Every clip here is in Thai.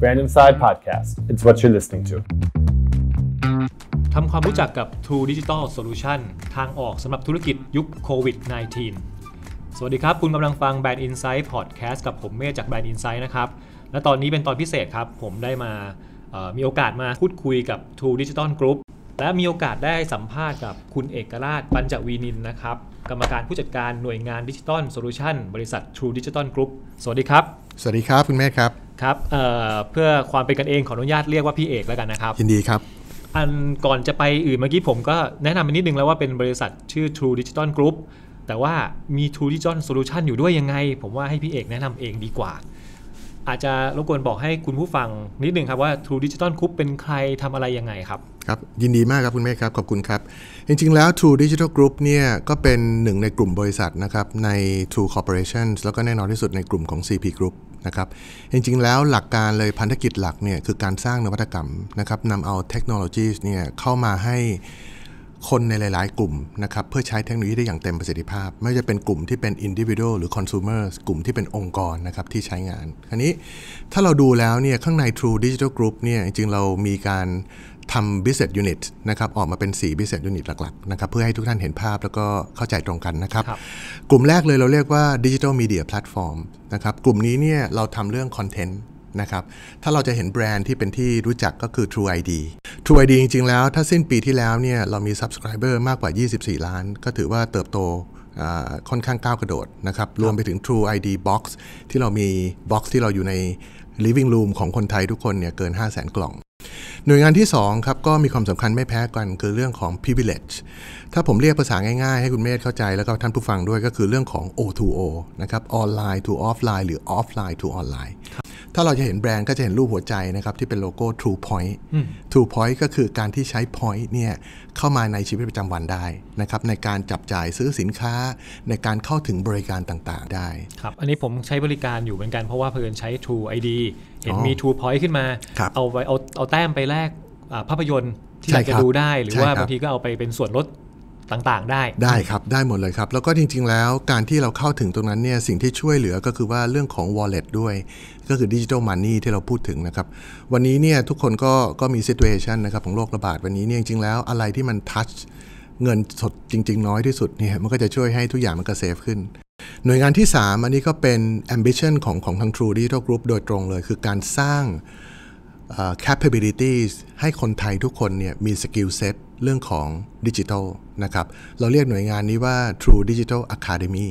Brand Inside Podcast it's what you're listening to ทำความรู้จักกับ True Digital Solution ทางออกสำหรับธุรกิจยุคโควิด -19 สวัสดีครับคุณกำลังฟัง Brand Insight Podcast กับผมเมฆจาก Brand Insight นะครับ และตอนนี้เป็นตอนพิเศษครับ ผมได้มามีโอกาสมาพูดคุยกับ True Digital Group และมีโอกาสได้สัมภาษณ์กับคุณเอกราช ปัญจวีนินนะครับ กรรมการผู้จัดการหน่วยงานดิจิตอลโซลูชันบริษัท True Digital Group สวัสดีครับ สวัสดีครับ คุณเม่ครับครับเเพื่อความเป็นกันเองขออนุญาตเรียกว่าพี่เอกแล้วกันนะครับยินดีครับ อันก่อนจะไปอื่นเมื่อกี้ ผมก็แนะนำไปนิดนึงแล้วว่าเป็นบริษัทชื่อ True Digital Group แต่ว่ามี True Digital Solution อยู่ด้วยยังไง ผมว่าให้พี่เอกแนะนำเองดีกว่า อาจจะรบกวนบอกให้คุณผู้ฟังนิดนึงครับว่า True Digital Group เป็นใครทำอะไรยังไงครับครับ ยินดีมากครับคุณเมฆครับขอบคุณครับ จริงๆแล้ว True Digital Group เนี่ยก็เป็นหนึ่งในกลุ่มบริษัทนะครับใน True Corporation แล้วก็แน่นอนที่สุดในกลุ่มของ CP Group นะครับจริงๆ แล้วหลักการเลยพันธกิจหลักเนี่ยคือการสร้างนวัตกรรมนะครับนำเอาเทคโนโลยีเนี่ยเข้ามาให้คนในหลาย ๆ กลุ่มนะครับเพื่อใช้เทคโนโลยีได้อย่างเต็มประสิทธิภาพ ไม่ว่าจะเป็นกลุ่มที่เป็น individual หรือ consumer กลุ่มที่เป็นองค์กรนะครับที่ใช้งานอันนี้ถ้าเราดูแล้วเนี่ยข้างใน True Digital Group เนี่ย จริงๆเรามีการทำ business unit นะครับออกมาเป็น 4 business unit หลักๆนะครับเพื่อให้ทุกท่านเห็นภาพแล้วก็เข้าใจตรงกันนะครับกลุ่มแรกเลยเราเรียกว่า digital media platform นะครับกลุ่มนี้เนี่ยเราทำเรื่อง content นะครับถ้าเราจะเห็นแบรนด์ที่เป็นที่รู้จักก็คือ True ID True ID จริงๆ แล้ว ถ้าสิ้นปีที่แล้วเนี่ยเรามี subscriber มากกว่า 24 ล้าน ก็ถือว่าเติบโตค่อนข้างก้าวกระโดดนะครับรวมไปถึง True ID Box ที่เรามีบ็อกซ์ที่เราอยู่ใน living room ของคนไทยทุกคนเนี่ยเกิน5 0 0 0 0 0กล่องหน่วยงานที่2ครับก็มีความสำคัญไม่แพ้กันคือเรื่องของ privilege ถ้าผมเรียกภาษาง่ายๆให้คุณเมธเข้าใจแล้วก็ท่านผู้ฟังด้วยก็คือเรื่องของ O2O นะครับออนไลน์ to ออฟไลน์หรือออฟไลน์ to ออนไลน์ถ้าเราจะเห็นแบรนด์ก็จะเห็นรูปหัวใจนะครับที่เป็นโลโก้ True Point True Point ก็คือการที่ใช้ Point เนี่ยเข้ามาในชีวิตประจำวันได้นะครับในการจับจ่ายซื้อสินค้าในการเข้าถึงบริการต่างๆได้ครับอันนี้ผมใช้บริการอยู่เหมือนกันเพราะว่าเพื่อนใช้ True ID เห็นมีทูพอยต์ขึ้นมาเอาไว้เอาเอาแต้มไปแลกภาพยนตร์ที่จะดูได้ หรือว่าบางทีก็เอาไปเป็นส่วนลดต่างๆได้ได้ครับ ได้หมดเลยครับ แล้วก็จริง ๆ แล้วการที่เราเข้าถึงตรงนั้นเนี่ยสิ่งที่ช่วยเหลือก็คือว่าเรื่องของ wallet ด้วย ก็คือดิจิทัลมันนี่ที่เราพูดถึงนะครับ วันนี้เนี่ยทุกคนก็ก็มีซิ t u a t i o n นะครับของโรคระบาด วันนี้เนี่ยจริง ๆแล้ว อะไรที่มันทัชเงินสดจริงๆ น้อยที่สุดเนี่ยมันก็จะช่วยให้ทุกอย่างมันก็เซฟขึ้นหน่วยงานที่ 3 อันนี้ก็เป็น ambition ของของทาง True Digital Group โดยตรงเลยคือการสร้าง capabilities ให้คนไทยทุกคนเนี่ยมีสกิลเซ็ตเรื่องของดิจิทัลนะครับ เราเรียกหน่วยงานนี้ว่า True Digital Academy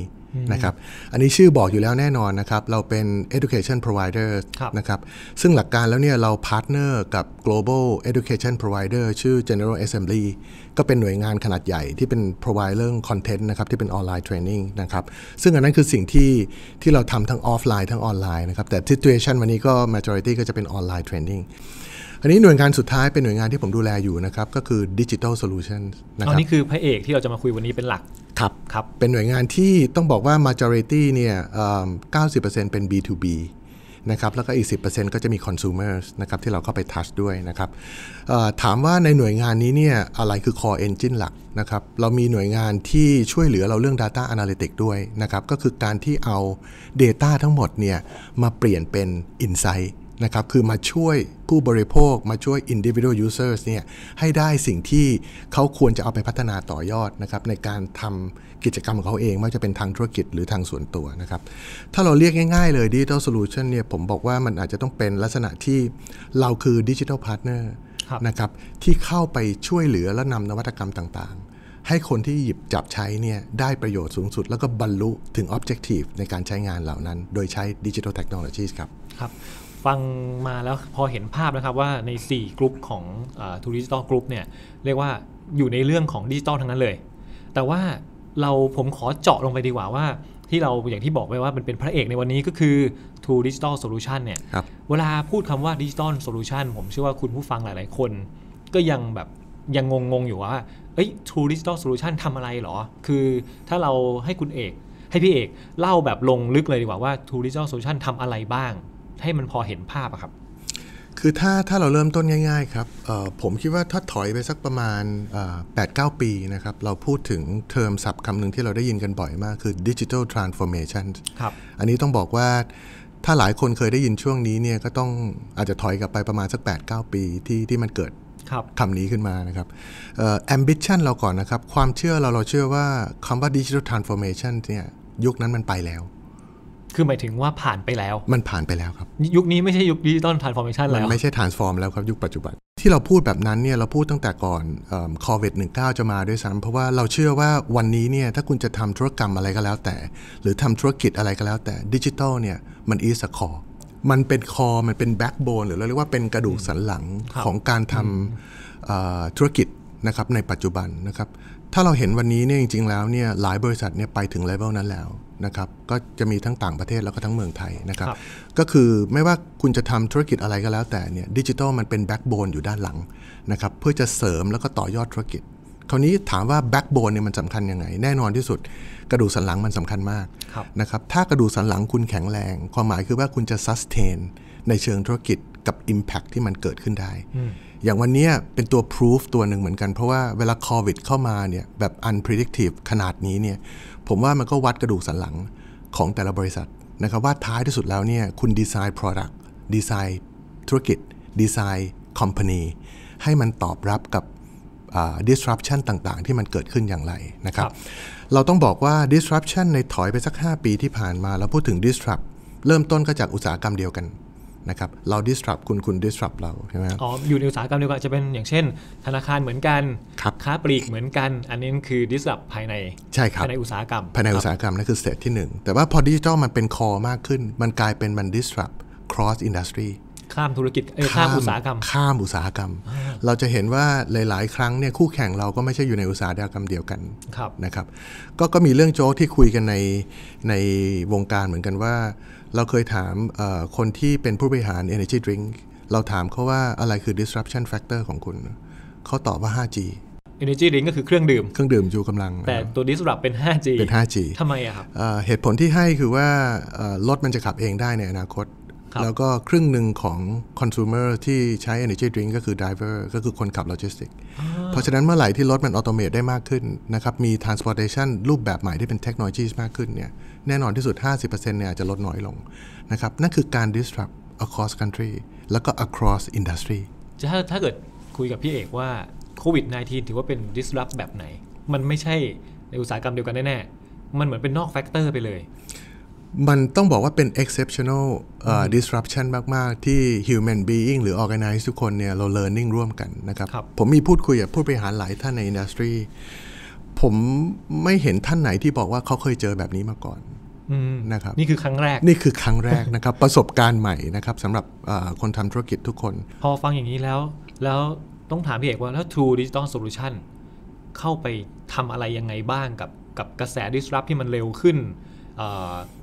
นะครับอันนี้ชื่อบอกอยู่แล้วแน่นอนนะครับเราเป็น education provider นะครับซึ่งหลักการแล้วเนี่ยเราพาร์ทเนอร์กับ global education provider ชื่อ general assembly ก็เป็นหน่วยงานขนาดใหญ่ที่เป็น provide เรื่อง content นะครับที่เป็นออนไลน์เทรนนิ่งนะครับซึ่งอันนั้นคือสิ่งที่ที่เราทำทั้งออฟไลน์ทั้งออนไลน์นะครับแต่ situation วันนี้ก็ majority ก็จะเป็นออนไลน์เทรนนิ่งอันนี้หน่วยงานสุดท้ายเป็นหน่วยงานที่ผมดูแลอยู่นะครับก็คือ Digital Solution นะครับอันนี้คือพระเอกที่เราจะมาคุยวันนี้เป็นหลักครับครับ เป็นหน่วยงานที่ต้องบอกว่า majority เนี่ยเก้าสิบเปอร์เซ็นต์เป็น B2B นะครับแล้วก็อีก 10%ก็จะมี consumers นะครับที่เราเข้าไป touch ด้วยนะครับถามว่าในหน่วยงานนี้เนี่ยอะไรคือ core engine หลักนะครับเรามีหน่วยงานที่ช่วยเหลือเราเรื่อง data analytics ด้วยนะครับก็คือการที่เอา data ทั้งหมดเนี่ยมาเปลี่ยนเป็น insight นะครับคือมาช่วยผู้บริโภค มาช่วย individual users เนี่ยให้ได้สิ่งที่เขาควรจะเอาไปพัฒนาต่อยอดนะครับในการทำกิจกรรมของเขาเองไม่ว่าจะเป็นทางธุรกิจหรือทางส่วนตัวนะครับ ถ้าเราเรียกง่ายๆเลย Digital Solution เนี่ยผมบอกว่ามันอาจจะต้องเป็นลักษณะที่เราคือ Digital Partner นะครับที่เข้าไปช่วยเหลือและนำนวัตกรรมต่างๆ ให้คนที่หยิบจับใช้เนี่ยได้ประโยชน์สูงสุด แล้วก็บรรลุถึง Objective ในการใช้งานเหล่านั้น โดยใช้ Digital Technologies ครับครับฟังมาแล้วพอเห็นภาพนะครับว่าใน 4กลุ่มของทูดิจิตอลกลุ่มเนี่ยเรียกว่าอยู่ในเรื่องของดิจิตอลทั้งนั้นเลย แต่ว่าเราผมขอเจาะลงไปดีกว่าว่า ที่เราอย่างที่บอกไปว่ามันเป็นพระเอกในวันนี้ก็คือ True Digital Solution เนี่ยเวลาพูดคำว่า Digital Solution ผมเชื่อว่าคุณผู้ฟังหลายๆคน ก็ยังแบบยังงงๆอยู่ว่าเอ้ย True Digital Solution ทำอะไรหรอ คือ ถ้าเราให้คุณเอกให้พี่เอกเล่าแบบลงลึกเลยดีกว่าว่า True Digital Solution ทำอะไรบ้างให้มันพอเห็นภาพอะครับ คือถ้าถ้าเราเริ่มต้นง่ายๆครับผมคิดว่าถ้าถอยไปสักประมาณ8-9 ปีนะครับเราพูดถึงเทอมศัพท์คำหนึ่งที่เราได้ยินกันบ่อยมาก คือ digital transformation ครับอันนี้ต้องบอกว่าถ้าหลายคนเคยได้ยินช่วงนี้เนี่ยก็ต้องอาจจะถอยกลับไปประมาณสัก8-9 ปีที่ที่มันเกิดคคำนี้ขึ้นมานะครับ ambition เราก่อนนะครับ ความเชื่อเราเราเชื่อว่าคำว่า digital transformation เนี่ยยุคนั้นมันไปแล้วคือหมายถึงว่าผ่านไปแล้วมันผ่านไปแล้วครับ ยุคนี้ไม่ใช่ยุคดิจิตอลทรานส์ฟอร์เมชันแล้ว มันไม่ใช่ทรานส์ฟอร์มแล้วครับ ยุคปัจจุบันที่เราพูดแบบนั้นเนี่ยเราพูดตั้งแต่ก่อนโควิด1 9จะมาด้วยซ้ำเพราะว่าเราเชื่อว่าวันนี้เนี่ยถ้าคุณจะทำธุรกรรมอะไรก็แล้วแต่ หรือทำธุรกิจอะไรก็แล้วแต่ดิจิตอลเนี่ยมันอีสคอมันเป็นคอมันเป็นแบ็กโบนหรือเราเรียกว่าเป็นกระดูกสันหลังของการทำธุรกิจนะครับในปัจจุบันนะครับถ้าเราเห็นวันนี้เนี่ยจริงๆแล้วเนี่ยหลายบริษัทเนี่ยไปถึงเลเวลนั้นแล้วนะครับก็จะมีทั้งต่างประเทศแล้วก็ทั้งเมืองไทยนะครับรบก็คือไม่ว่าคุณจะทำธุรกิจอะไรก็แล้วแต่เนี่ยดิจิทัลมันเป็นแบ็กโบนอยู่ด้านหลังนะครับเพื่อจะเสริมแล้วก็ต่อยอดธุรกิจคราวนี้ถามว่าแบ็กโบนเนี่ยมันสำคัญยังไงแน่นอนที่สุดกระดูกสันหลังมันสำคัญมากนะครับถ้ากระดูกสันหลังคุณแข็งแรง ความหมายคือว่าคุณจะซัสเทนในเชิงธุรกิจกับ Impact ที่มันเกิดขึ้นได้ อย่างวันนี้เป็นตัว proof ตัวหนึ่งเหมือนกัน เพราะว่าเวลาโควิดเข้ามาเนี่ยแบบ unpredictive ขนาดนี้เนี่ย ผมว่ามันก็วัดกระดูกสันหลังของแต่ละบริษัทนะครับ ว่าท้ายที่สุดแล้วเนี่ยคุณดีไซน์ product ดีไซน์ธุรกิจดีไซน์ company ให้มันตอบรับกับ disruption ต่างๆ ที่มันเกิดขึ้นอย่างไรนะครับ เราต้องบอกว่า disruption ในถอยไปสัก5ปีที่ผ่านมาเราพูดถึง disrupt เริ่มต้นก็จากอุตสาหกรรมเดียวกันนะครับเรา disrupt คุณคุณ disrupt เราใช่ไหมอ๋อ อยู่ในอุตสาหกรรมเดียวกัน จะเป็นอย่างเช่น ธนาคารเหมือนกันครับค้าปลีกเหมือนกัน อันนี้คือ disrupt ภายใน ใช่ครับ ภายในอุตสาหกรรม ภายในอุตสาหกรรม นั่นคือสเตจที่1แต่ว่าพอดิจิทัลมันเป็นคอมากขึ้น มันกลายเป็นมัน disrupt cross industry ข้ามธุรกิจ ข้ามอุตสาหกรรม ข้ามอุตสาหกรรม เราจะเห็นว่าหลาย ๆ ครั้งเนี่ยคู่แข่งเราก็ไม่ใช่อยู่ในอุตสาหกรรมเดียวกันนะครับ ก็ก็มีเรื่องโจ๊กที่คุยกันในในวงการเหมือนกันว่าเราเคยถามคนที่เป็นผู้บริหาร Energy Drink เราถามเขาว่าอะไรคือ disruption factor ของคุณเขาตอบว่า 5G Energy Drink ก็คือเครื่องดื่มเครื่องดื่มจูกำลังแต่ตัว disrupt เป็น 5G เป็น 5G ทำไมอะครับเหตุผลที่ให้คือว่ารถมันจะขับเองได้ในอนาคต แล้วก็ครึ่งหนึ่งของ consumer ที่ใช้ energy drink ก็คือ driver ก็คือคนขับ logistics เพราะฉะนั้นเมื่อไหร่ที่รถมันอัตโนมัติได้มากขึ้นนะครับมี transportation รูปแบบใหม่ที่เป็นเทคโนโลยี มากขึ้นเนี่ยแน่นอนที่สุด 50%เนี่ยอาจจะลดน้อยลงนะครับ นั่นคือการ disrupt across country แล้วก็ across industry จะถ้าถ้าเกิดคุยกับพี่เอกว่าโควิด -19 ถือว่าเป็น disrupt แบบไหน มันไม่ใช่ในอุตสาหกรรมเดียวกันแน่ๆ มันเหมือนเป็นนอกแฟกเตอร์ไปเลย มันต้องบอกว่าเป็น exceptional uh, disruption มากๆ ที่ human being หรือ organize ทุกคนเนี่ยเรา learning ร่วมกันนะครับรบผมมีพูดคุยกับผู้บริหารหลายท่านในอินดัสทรีผมไม่เห็นท่านไหนที่บอกว่าเขาเคยเจอแบบนี้มาก่อนนะครับนี่คือครั้งแรกนี่คือครั้งแรกนะครับประสบการณ์ใหม่นะครับสำหรับคนทำธุรกิจทุกคน พอฟังอย่างนี้แล้ว แล้วต้องถามพี่เอกว่าแล้ว True Digital Solution เข้าไปทำอะไรยังไงบ้างกับกับกระแส disrupt ที่มันเร็วขึ้น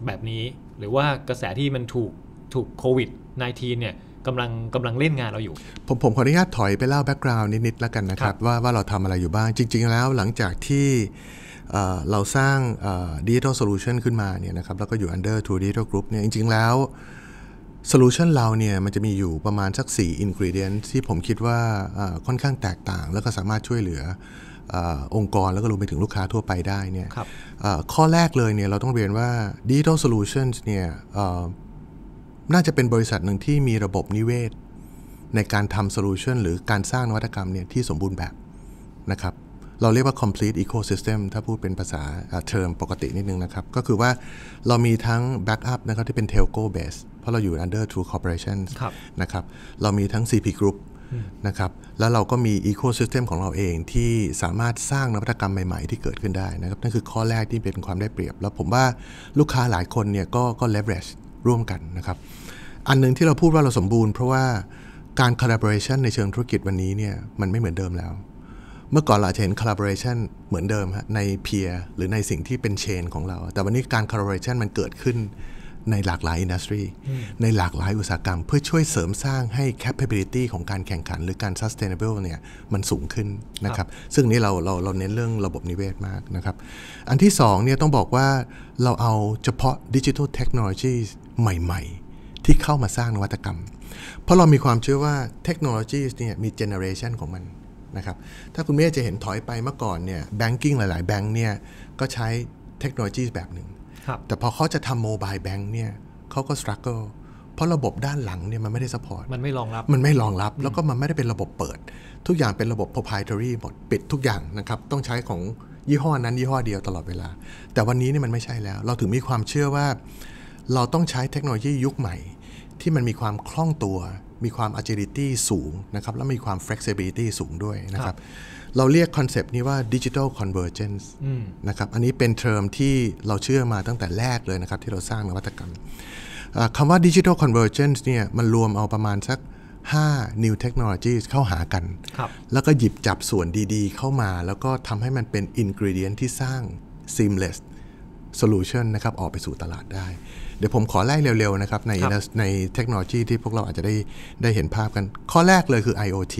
แบบนี้ หรือว่ากระแสที่มันถูกถูกโควิด -19 เนี่ยกำลังกำลังเล่นงานเราอยู่ ผมผมขออนุญาตถอยไปเล่าแบ็กกราวน์นิดๆแล้วกันนะครับรบว่าว่าเราทำอะไรอยู่บ้างจริง ๆ แล้วหลังจากที่เราสร้างดิจิทัลโซลูชันขึ้นมาเนี่ยนะครับแล้วก็อยู่ under t o digital group เนี่ย จริง ๆแล้วโซลูชันเราเนี่ยมันจะมีอยู่ประมาณสัก4 ingredient ที่ผมคิดว่าค่อนข้างแตกต่าง แล้วก็สามารถช่วยเหลือองค์กรแล้วก็รวมไปถึงลูกค้าทั่วไปได้เนี่ยข้อแรกเลยเนี่ยเราต้องเรียนว่า Digital Solutions เนี่ยน่าจะเป็นบริษัทหนึ่งที่มีระบบนิเวศ ในการทำโซลูชันหรือการสร้างนวัตกรรมเนี่ยที่สมบูรณ์แบบนะครับเราเรียกว่า complete ecosystem ถ้าพูดเป็นภาษาเทอมปกตินิดนึงนะครับก็คือว่าเรามีทั้ง backup นะครับที่เป็น telco base เพราะเราอยู่ under t w o Corporation นะครับเรามีทั้ง CP Group นะครับแล้วเราก็มี ecosystem ของเราเองที่สามารถสร้างนวัตกรรมใหม่ ๆ ที่เกิดขึ้นได้นะครับนั่นคือข้อแรกที่เป็นความได้เปรียบ แล้วผมว่าลูกค้าหลายคนเนี่ยก็ก็ leverage ร่วมกันนะครับ อันหนึ่งที่เราพูดว่าเราสมบูรณ์เพราะว่าการ collaboration ในเชิงธุรกิจวันนี้เนี่ยมันไม่เหมือนเดิมแล้ว เมื่อก่อนเราจะเห็น collaboration เหมือนเดิมฮะในเพียหรือในสิ่งที่เป็นเชนของเรา แต่วันนี้การ collaboration มันเกิดขึ้นในหลากหลายอินดัสทรีในหลากหลายอุตสาหกรรม เพื่อช่วยเสริมสร้างให้แคปปเอร์บิลิตี้ของการแข่งขัน หรือการั u เ t a เนเบิลเนี่ยมันสูงขึ้นนะครับซึ่งนี้เราเราเราเน้นเรื่องระบบนิเวศมากนะครับอันที่2เนี่ยต้องบอกว่าเราเอาเฉพาะดิจิทัลเทคโนโลยีใหม่ๆ ที่เข้ามาสร้างนวัตกรรม เพราะเรามีความเชื่อว่าเทคโนโลยีเนี่ยมีเจเนอเรชันของมันนะครับถ้าคุณเม์จะเห็นถอยไปเมื่อก่อนเนี่ยแบงกิ้งหลาย ๆแบงก์เนี่ยก็ใช้เทคโนโลยีแบบหนึ่งแต่พอเขาจะทำโมบายแบงค์เนี่ยเขาก็สครัลเกิลเพราะระบบด้านหลังเนี่ยมันไม่ได้สปอร์ตมันไม่รองรับมันไม่รองรับแล้วก็มันไม่ได้เป็นระบบเปิด ทุกอย่างเป็นระบบ proprietary หมดปิดทุกอย่างนะครับต้องใช้ของยี่ห้อนั้น ยี่ห้อเดียวตลอดเวลา แต่วันนี้นี่มันไม่ใช่แล้ว เราถึงมีความเชื่อว่า เราต้องใช้เทคโนโลยียุคใหม่ ที่มันมีความคล่องตัว มีความ agility สูงนะครับและมีความ flexibility สูงด้วยนะครับรบเราเรียกคอนเซปต์นี้ว่าดิจิทัลคอนเวอร์เจนซ์นะครับอันนี้เป็นเทอมที่เราเชื่อมาตั้งแต่แรกเลยนะครับที่เราสร้างนวัตกรรมคำว่าดิจิทัลคอนเวอร์เจนซ์เนี่ยมันรวมเอาประมาณสัก 5 New Technologies เข้าหากัน แล้วก็หยิบจับส่วนดีๆเข้ามา แล้วก็ทำให้มันเป็นินกริเดียนที่สร้าง Seamless Solution นะครับออกไปสู่ตลาดได้ เดี๋ยวผมขอไล่เร็วๆนะครับในในเทคโนโลยีที่พวกเราอาจจะได้ได้เห็นภาพกันข้อแรกเลยคือ IoT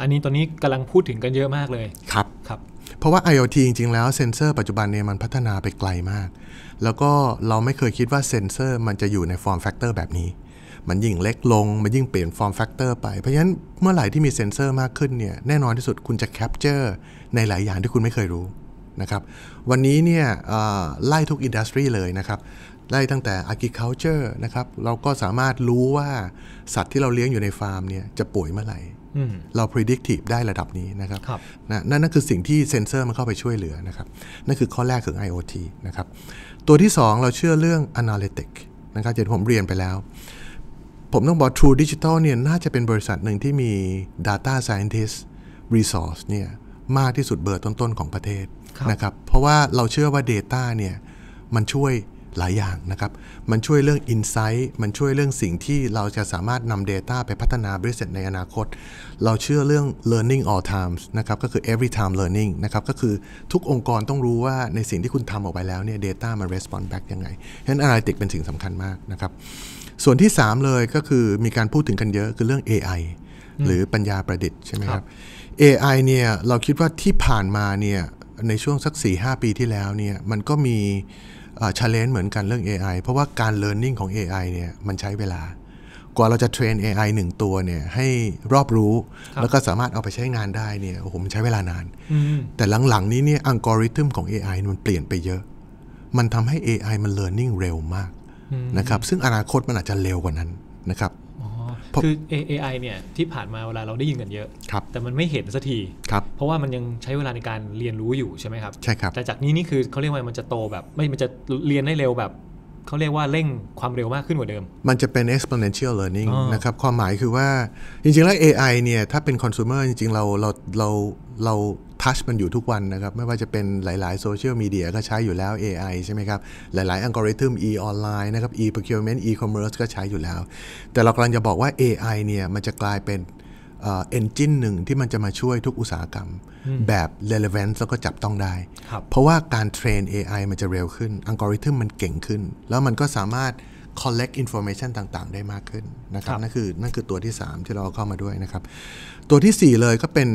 อันนี้ตอนนี้กำลังพูดถึงกันเยอะมากเลยครับครับ เพราะว่า IoT จริง ๆ แล้วเซ็นเซอร์ปัจจุบันเนี่ยมันพัฒนาไปไกลมาก แล้วก็เราไม่เคยคิดว่าเซ็นเซอร์มันจะอยู่ในฟอร์มแฟกเตอร์แบบนี้ มันยิ่งเล็กลง มันยิ่งเปลี่ยนฟอร์มแฟกเตอร์ไป เพราะฉะนั้นเมื่อไหร่ที่มีเซ็นเซอร์มากขึ้นเนี่ย แน่นอนที่สุดคุณจะแคปเจอร์ในหลายอย่างที่คุณไม่เคยรู้นะครับ วันนี้เนี่ยไล่ทุกอินดัสทรีเลยนะครับ ไล่ตั้งแต่ agriculture นะครับ เราก็สามารถรู้ว่าสัตว์ที่เราเลี้ยงอยู่ในฟาร์มเนี่ยจะป่วยเมื่อไหร่เรา predictive ได้ระดับนี้นะครับรบนะนั่นนั่นคือสิ่งที่เซนเซอร์มันเข้าไปช่วยเหลือนะครับ นั่นคือข้อแรกของ IoT นะครับ ตัวที่2เราเชื่อเรื่อง analytic นะครับ เดี๋ยวผมเรียนไปแล้ว ผมต้องบอก True Digital เนี่ย น่าจะเป็นบริษัทหนึ่งที่มี data scientist resource เนี่ย มากที่สุดเบอร์ต้น ๆ ของประเทศนะครับ เพราะว่าเราเชื่อว่า Data เนี่ย มันช่วยหลายอย่างนะครับ มันช่วยเรื่อง Insight มันช่วยเรื่องสิ่งที่เราจะสามารถนำ Data ไปพัฒนาบริษัทในอนาคต เราเชื่อเรื่อง learning all times นะครับ ก็คือ every time learning นะครับ ก็คือทุกองค์กรต้องรู้ว่าในสิ่งที่คุณทำออกไปแล้วเนี่ย data มัน respond back ยังไงฉะนั้น analytics เป็นสิ่งสำคัญมากนะครับ ส่วนที่ 3 เลยก็คือมีการพูดถึงกันเยอะคือเรื่อง AI หรือปัญญาประดิษฐ์ใช่ไหมครับ AI เนี่ยเราคิดว่าที่ผ่านมาเนี่ยในช่วงสัก4-5ปีที่แล้วเนี่ยมันก็มีชาเลนจ์เหมือนกันเรื่อง AI เพราะว่าการเรียนรู้ของ AI เนี่ยมันใช้เวลา กว่าเราจะเทรน AI หนึ่งตัวเนี่ยให้รอบรู้ แล้วก็สามารถเอาไปใช้งานได้เนี่ยโอ้โหมันใช้เวลานานแต่หลังๆนี้เนี่ยอัลกอริทึมของ AI มันเปลี่ยนไปเยอะ มันทำให้ AI มันเรียนรู้เร็วมากนะครับซึ่งอนาคตมันอาจจะเร็วกว่านั้นนะครับคือ AI เนี่ย ที่ผ่านมาเวลาเราได้ยินกันเยอะแต่มันไม่เห็นสักทีเพราะว่ามันยังใช้เวลาในการเรียนรู้อยู่ใช่ไหมครับใช่ครับ แต่จากนี้นี่คือเขาเรียกว่ามันจะโตแบบ ไม่มันจะเรียนได้เร็วแบบเขาเรียกว่าเร่งความเร็วมากขึ้นกว่าเดิม มันจะเป็น exponential learning นะครับความหมายคือว่าจริงๆแล้ว AI เนี่ยถ้าเป็น consumer จริงๆเราเราเราเราทัชมันอยู่ทุกวันนะครับไม่ว่าจะเป็นหลายๆโซเชียลมีเดียก็ใช้อยู่แล้ว AI ใช่ไหมครับ หลายๆอัลกอริทึม e ออนไลน์นะครับ e procurement e commerce ก็ใช้อยู่แล้ว แต่เรากำลังจะบอกว่า AI เนี่ยมันจะกลายเป็นเอนจินหนึ่งที่มันจะมาช่วยทุกอุตสาหกรรม แบบ relevance แล้วก็จับต้องได้ เพราะว่าการเทรน AI มันจะเร็วขึ้น อัลกอริทึมมันเก่งขึ้น แล้วมันก็สามารถ collect information ต่างๆ ได้มากขึ้นนะครับนั่นคือนั่นคือตัวที่ 3 ที่เราเข้ามาด้วยนะครับตัวที่ 4 เลยก็เป็น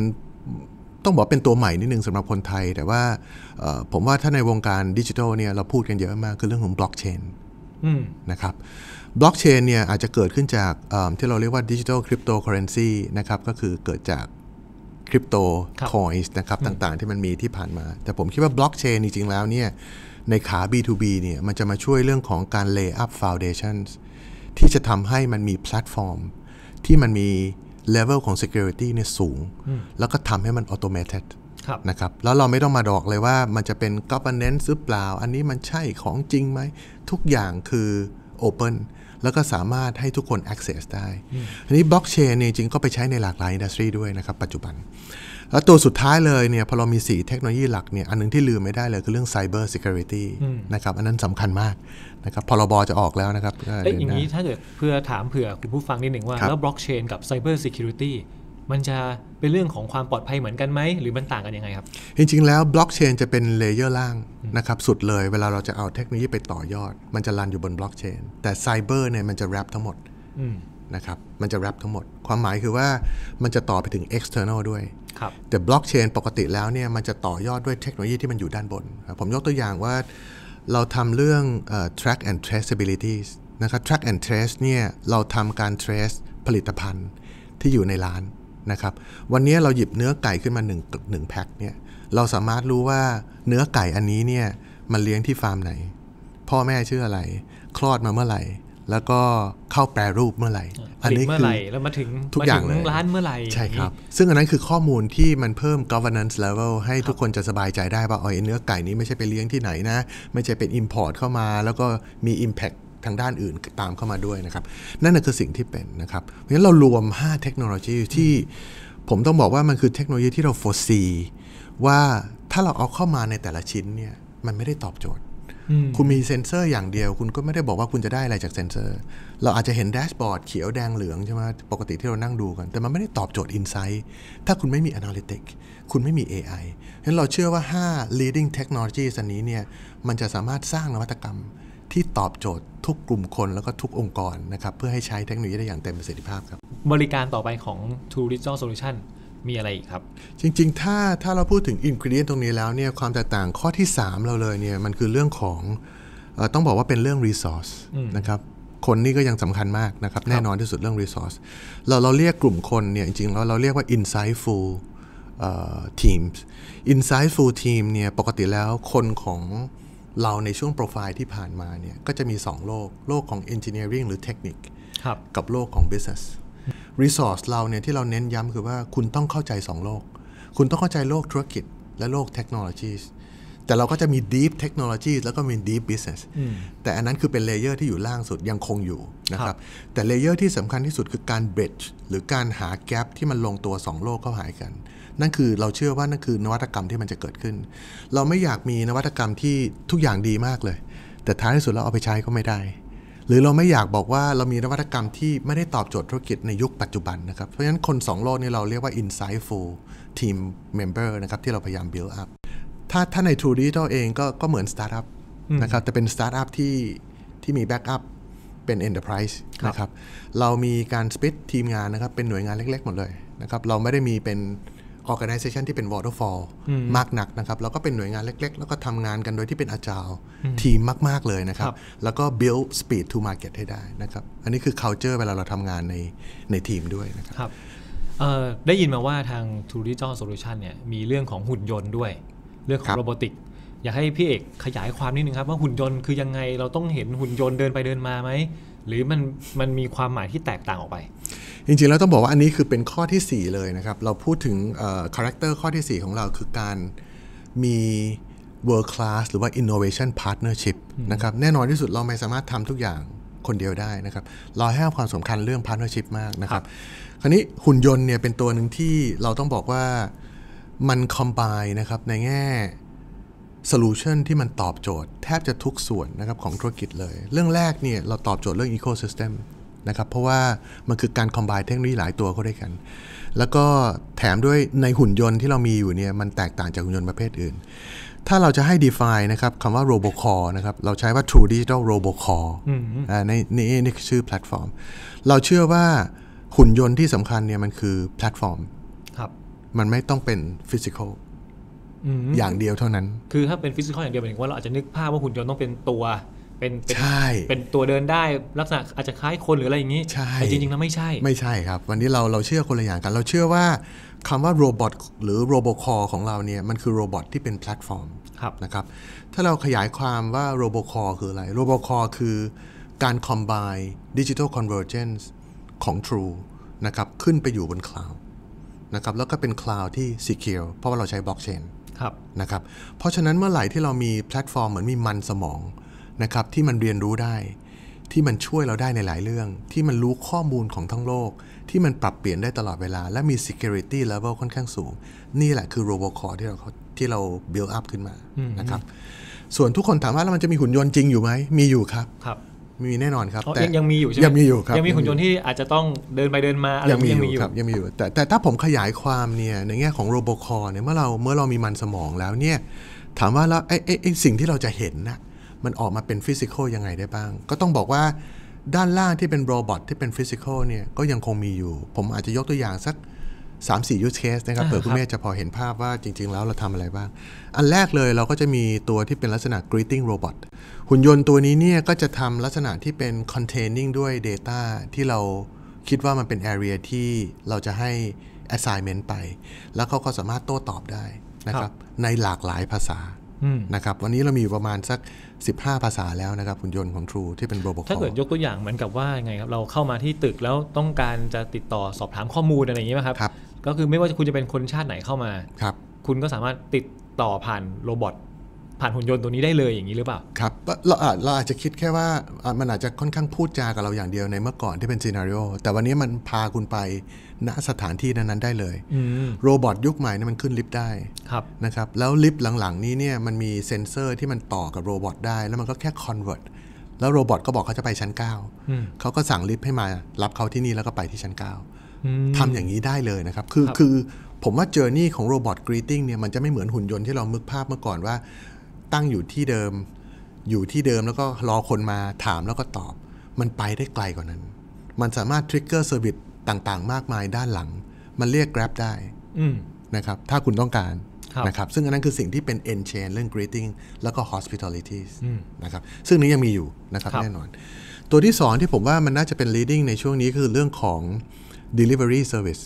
ต้องบอกเป็นตัวใหม่นิดนึงสำหรับคนไทย แต่ว่าผมว่าถ้าในวงการดิจิทัลเนี่ยเราพูดกันเยอะมาก คือเรื่องของบล็อกเชนนะครับบล็อกเชนเนี่ยอาจจะเกิดขึ้นจากที่เราเรียกว่าดิจิทัลคริปโตเคอเรนซีนะครับก็คือเกิดจากคริปโตคอยส์นะครับต่างๆที่มันมีที่ผ่านมา แต่ผมคิดว่าบล็อกเชนจริง ๆ แล้วเนี่ยในขา B2B เนี่ยมันจะมาช่วยเรื่องของการ lay up foundations ที่จะทำให้มันมีแพลตฟอร์ม ที่มันมี level ของ security เนี่ยสูง แล้วก็ทำให้มัน automated นะครับแล้วเราไม่ต้องมาดอกเลยว่ามันจะเป็น governance หรือเปล่า อันนี้มันใช่ของจริงไหมทุกอย่างคือ open แล้วก็สามารถให้ทุกคน access ได้ทีนี้บล็อกเชนเนี่ยจริงก็ไปใช้ในหลากหลายอินดัสทรีด้วยนะครับ ปัจจุบัน แล้วตัวสุดท้ายเลยเนี่ยพอเรามี 4 เทคโนโลยีหลักเนี่ยอันนึงที่ลืมไม่ได้เลย คือเรื่อง Cyber Security นะครับอันนั้นสำคัญมากนะครับพรบจะออกแล้วนะครับเอ้ยอย่างนี้ถ้าเกิดเพื่อถามเผื่อ คุณผู้ฟังนิดหนึ่งว่าแล้วบล็อกเชนกับ Cyber Security มันจะเป็นเรื่องของความปลอดภัยเหมือนกันไหม หรือมันต่างกันยังไงครับจริง ๆ แล้วบล็อกเชนจะเป็นเลเยอร์ล่างนะครับสุดเลยเวลาเราจะเอาเทคโนโลยีไปต่อยอด มันจะรันอยู่บนบล็อกเชนแต่ไซเบอร์เนี่ยมันจะแรปทั้งหมดนะครับมันจะแรปทั้งหมดความหมายคือว่ามันจะต่อไปถึง external ด้วยแต่บล็อกเชนปกติแล้วเนี่ยมันจะต่อยอดด้วยเทคโนโลยีที่มันอยู่ด้านบน ผมยกตัวอย่างว่าเราทำเรื่อง track and traceability นะครับ track and trace เนี่ยเราทำการ trace ผลิตภัณฑ์ที่อยู่ในร้านนะครับ วันนี้เราหยิบเนื้อไก่ขึ้นมา1งแพ็คเนี่ยเราสามารถรู้ว่าเนื้อไก่อันนี้เนี่ย มันเลี้ยงที่ฟาร์มไหน พ่อแม่ชื่ออะไร คลอดมาเมื่อไหร่ แล้วก็เข้าแปรรูปเมื่อไหร่ อันนี้คือแล้วมาถึงทุกอย่างเลยร้านเมื่อไหร่ ใช่ครับ ซึ่งอันนั้นคือข้อมูลที่มันเพิ่ม governance level ให้ทุกคนจะสบายใจได้ ว่าอ๋อเนื้อไก่นี้ไม่ใช่ไปเลี้ยงที่ไหนนะไม่ใช่เป็น import เข้ามา แล้วก็มี impact ทางด้านอื่นตามเข้ามาด้วยนะครับ นั่นคือสิ่งที่เป็นนะครับ เพราะฉะนั้นเรารวม 5 เทคโนโลยีที่ ผมต้องบอกว่ามันคือเทคโนโลยีที่เราโฟซีว่าถ้าเราเอาเข้ามาในแต่ละชิ้นเนี่ย มันไม่ได้ตอบโจทย์ คุณมีเซ็นเซอร์อย่างเดียว คุณก็ไม่ได้บอกว่าคุณจะได้อะไรจากเซ็นเซอร์ เราอาจจะเห็นแดชบอร์ดเขียวแดงเหลือง ใช่ไหมปกติที่เรานั่งดูกัน แต่มันไม่ได้ตอบโจทย์อินไซต์ถ้าคุณไม่มีแอนาลิติกคุณไม่มี AI ฉะนั้นเราเชื่อว่า5 leading technologies อันนี้เนี่ยมันจะสามารถสร้างนวัตกรรมที่ตอบโจทย์ทุกกลุ่มคนแล้วก็ทุกองค์กรนะครับ เพื่อให้ใช้เทคโนโลยีได้อย่างเต็มประสิทธิภาพครับบริการต่อไปของ t o u r i s t Solution มีอะไรอีกครับ จริง ๆ ถ้าถ้าเราพูดถึงอินกิเดียนตรงนี้แล้วเนี่ยความแตกต่างข้อที่ 3 เราเลยเนี่ยมันคือเรื่องของอต้องบอกว่าเป็นเรื่อง Resource นะครับคนนี่ก็ยังสำคัญมากนะครับ แน่นอนที่สุดเรื่อง resource เราเราเรียกกลุ่มคนเนี่ยจริงๆเราเราเรียกว่า insightful teams insightful team เนี่ยปกติแล้วคนของเราในช่วงโปรไฟล์ที่ผ่านมาเนี่ยก็จะมี 2 โลก โลกของ Engineering หรือเทคนิคกับโลกของ Business Resource เราเนี่ยที่เราเน้นย้ำคือว่าคุณต้องเข้าใจ 2 โลก คุณต้องเข้าใจโลกธุรกิจและโลกเทคโนโลยีแต่เราก็จะมี Deep Technology แล้วก็มี Deep Business แต่อันนั้นคือเป็นเลเยอร์ที่อยู่ล่างสุดยังคงอยู่นะครับแต่เลเยอร์ที่สำคัญที่สุดคือการ bridge หรือการหาแกลบที่มันลงตัว 2 โลกเข้าหากันนั่นคือเราเชื่อว่านั่นคือนวัตกรรมที่มันจะเกิดขึ้น เราไม่อยากมีนวัตกรรมที่ทุกอย่างดีมากเลย แต่ท้ายที่สุดเราเอาไปใช้ก็ไม่ได้ หรือเราไม่อยากบอกว่าเรามีนวัตกรรมที่ไม่ได้ตอบโจทย์ธุรกิจในยุคปัจจุบันนะครับ เพราะฉะนั้นคน2โลกนี้เราเรียกว่า insightful team member นะครับที่เราพยายาม build up ถ้าถ้าใน True Digital เองก็ก็เหมือนสตาร์ทอัพนะครับแต่เป็นสตาร์ทอัพที่ที่มีแบ็กอัพเป็น Enterprise นะครับ เรามีการ split ทีมงานนะครับ เป็นหน่วยงานเล็กๆหมดเลยนะครับ เราไม่ได้มีเป็น organization ที่เป็น waterfall มากนักนะครับแล้วก็เป็นหน่วยงานเล็กๆ แล้วก็ทำงานกันโดยที่เป็นอาจารย์ทีมมากๆเลยนะครับ แล้วก็ build speed to market ให้ได้นะครับ อันนี้คือ culture เวลาเราทำงานในในทีมด้วยนะครับได้ยินมาว่าทาง t o u r i g i o Solution เนี่ยมีเรื่องของหุ่นยนต์ด้วยเรื่องของโรบอติกอยากให้พี่เอกขยายความนิดนึงครับ ว่าหุ่นยนต์คือยังไงเราต้องเห็นหุ่นยนต์เดินไปเดินมาไหมหรือมันมันมีความหมายที่แตกต่างออกไป จริงๆแล้วต้องบอกว่าอันนี้คือเป็นข้อที่ 4 เลยนะครับ เราพูดถึงคาแรคเตอร์ข้อที่ 4 ของเราคือการมี world class หรือว่า innovation partnership นะครับ แน่นอนที่สุดเราไม่สามารถทำทุกอย่างคนเดียวได้นะครับ เราให้ความสำคัญเรื่อง partnership มากนะครับคราวนี้หุ่นยนต์เนี่ยเป็นตัวหนึ่งที่เราต้องบอกว่ามัน combine นะครับในแง่โซลูชันที่มันตอบโจทย์ แทบจะทุกส่วนนะครับของธุรกิจเลย เรื่องแรกเนี่ยเราตอบโจทย์เรื่องอีโคซิสเต็มนะครับเพราะว่ามันคือการคอมไบเทคโนโลยีหลายตัวเข้าด้วยกัน แล้วก็แถมด้วยในหุ่นยนต์ที่เรามีอยู่เนี่ยมันแตกต่างจากหุ่นยนต์ประเภทอื่น ถ้าเราจะให้ define นะครับคำว่า robocall นะครับเราใช้ว่า true digital robocall ในในนี่ชื่อแพลตฟอร์มเราเชื่อว่าหุ่นยนต์ที่สำคัญเนี่ยมันคือแพลตฟอร์มมันไม่ต้องเป็นฟิสิ c อลอย่างเดียวเท่านั้น คือถ้าเป็นฟิสิกส์อย่างเดียวหมายถึงว่าเราอาจจะนึกภาพว่าหุ่นยนต์ต้องเป็นตัว เป็นใช่ เป็นตัวเดินได้ลักษณะอาจจะคล้ายคนหรืออะไรอย่างนี้ใช่แต่จริงๆแล้วไม่ใช่ ไม่ใช่ครับ วันนี้เราเราเชื่อคนละอย่างกัน เราเชื่อว่าคำว่าโรบอทหรือโรบอคอของเราเนี่ยมันคือโรบอทที่เป็นแพลตฟอร์มครับนะครับ ถ้าเราขยายความว่าโรบอคอคืออะไร โรบอคอคือการคอมไบดิจิทัลคอนเวอร์เจนซ์ของ True นะครับขึ้นไปอยู่บนคลาวด์นะครับแล้วก็เป็นคลาวด์ที่ secure เพราะว่าเราใช้บล็อกเชนครับนะครับเพราะฉะนั้นเมื่อไหร่ที่เรามีแพลตฟอร์มเหมือนมีมันสมองนะครับที่มันเรียนรู้ได้ ที่มันช่วยเราได้ในหลายเรื่อง ที่มันรู้ข้อมูลของทั้งโลก ที่มันปรับเปลี่ยนได้ตลอดเวลาและมี security level ค่อนข้างสูง นี่แหละคือ robocore ที่เราที่เรา build up ขึ้นมานะครับ ส่วนทุกคนถามว่าแล้วมันจะมีหุ่นยนต์จริงอยู่ไหมมีอยู่ครับรบมีแน่นอนครับแต่ยังมีอยู่ใช่ไหมยังมีอยู่ครับยังมีหุ่นยนต์ที่อาจจะต้องเดินไปเดินมาอะไรยังมีอยู่ครับยังมีอยู่ แต่แต่ถ้าผมขยายความเนี่ยในแง่ของโรบอคอเนี่ยเมื่อเราเมื่อเรามีมันสมองแล้วเนี่ยถามว่าแล้วไอ้ไอ้สิ่งที่เราจะเห็นนะมันออกมาเป็นฟิสิกอลยังไงได้บ้างก็ต้องบอกว่าด้านล่างที่เป็นโรบอทที่เป็นฟิสิกอลเนี่ยก็ยังคงมีอยู่ ผมอาจจะยกตัวอย่างสัก3-4 use case นะครับเผื่อคุณเม่จะพอเห็นภาพว่าจริง ๆ แล้วเราทำอะไรบ้าง อันแรกเลยเราก็จะมีตัวที่เป็นลักษณะ greeting robot หุ่นยนต์ตัวนี้เนี่ยก็จะทำลักษณะที่เป็น containing ด้วย data ที่เราคิดว่ามันเป็น area ที่เราจะให้ assignment ไป แล้วเขาก็สามารถโต้ตอบได้นะครับ ในหลากหลายภาษานะครับวันนี้เรามีอยู่ประมาณสัก 15 ภาษาแล้วนะครับหุ่นยนต์ของ True ที่เป็นโรบอทถ้าเกิดยกตัวอย่างเหมือนกับว่าไงครับเราเข้ามาที่ตึกแล้วต้องการจะติดต่อสอบถามข้อมูลอะไรอย่างนี้ไหมครับครับก็คือไม่ว่าคุณจะเป็นคนชาติไหนเข้ามา ครับ คุณก็สามารถติดต่อผ่านโรบอทผ่านหุ่นยนต์ตัวนี้ได้เลยอย่างนี้หรือเปล่า ครับเราอาจเราอาจจะคิดแค่ว่ามันอาจจะค่อนข้างพูดจากับเราอย่างเดียวในเมื่อก่อนที่เป็นซีนารีโอแต่วันนี้มันพาคุณไปณสถานที่นั้นๆได้เลย โรบอทยุคใหม่นี่มันขึ้นลิฟต์ได้ ครับ นะครับ แล้วลิฟต์หลัง ๆ นี้เนี่ยมันมีเซ็นเซอร์ที่มันต่อกับโรบอทได้ แล้วมันก็แค่คอนเวิร์ต แล้วโรบอทก็บอกเขาจะไปชั้น9เขาก็สั่งลิฟต์ให้มา รับเขาที่นี่แล้วก็ไปที่ชั้น9ทำอย่างนี้ได้เลยนะครับ คือคือผมว่าเจอร์นี่ของโรบอทกรีตติ้งเนี่ยมันจะไม่เหมือนหุ่นยนต์ที่เรามึกภาพเมื่อก่อนว่า ตั้งอยู่ที่เดิม อยู่ที่เดิมแล้วก็รอคนมาถามแล้วก็ตอบ มันไปได้ไกลกว่านั้น มันสามารถทริกเกอร์เซอร์วิสต่างๆ มากมายด้านหลัง มันเรียก Grab ได้นะครับ ถ้าคุณต้องการนะครับ ซึ่งอันนั้นคือสิ่งที่เป็น end chain เรื่อง greeting แล้วก็ hospitality นะครับ ซึ่งนี้ยังมีอยู่นะครับรบแน่นอน ตัวที่สองที่ผมว่ามันน่าจะเป็น leading ในช่วงนี้คือเรื่องของ Delivery Service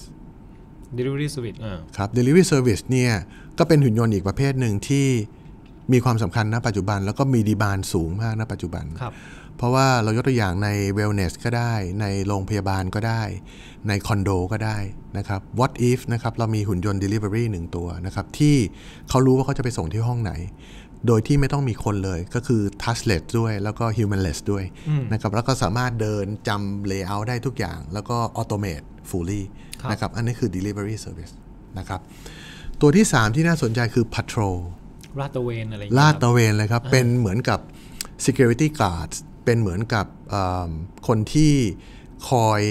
Delivery Service อครับ Delivery Service เนี่ยก็เป็นหุ่นยนต์อีกประเภทหนึ่งที่มีความสำคัญณ ปัจจุบัน แล้วก็มีดีบานสูงมากณปัจจุบันครับเพราะว่าเรายกตัวอย่างใน wellness ก็ได้ ในโรงพยาบาลก็ได้ ในคอนโดก็ได้นะครับ what if นะครับเรามีหุ่นยนต์ delivery หนึ่งตัวนะครับที่เขารู้ว่าเขาจะไปส่งที่ห้องไหนโดยที่ไม่ต้องมีคนเลยก็คือ touchless ด้วยแล้วก็ humanless ด้วยนะครับแล้วก็สามารถเดินจำ layout ได้ทุกอย่าง แล้วก็ automate fully นะครับอันนี้คือ delivery service นะครับ ตัวที่ 3 ที่น่าสนใจคือ patrol ลาดตะเวนอะไรลาดตะเวนเลยครับ เป็นเหมือนกับ security g u a r d เป็นเหมือนกับคนที่คอย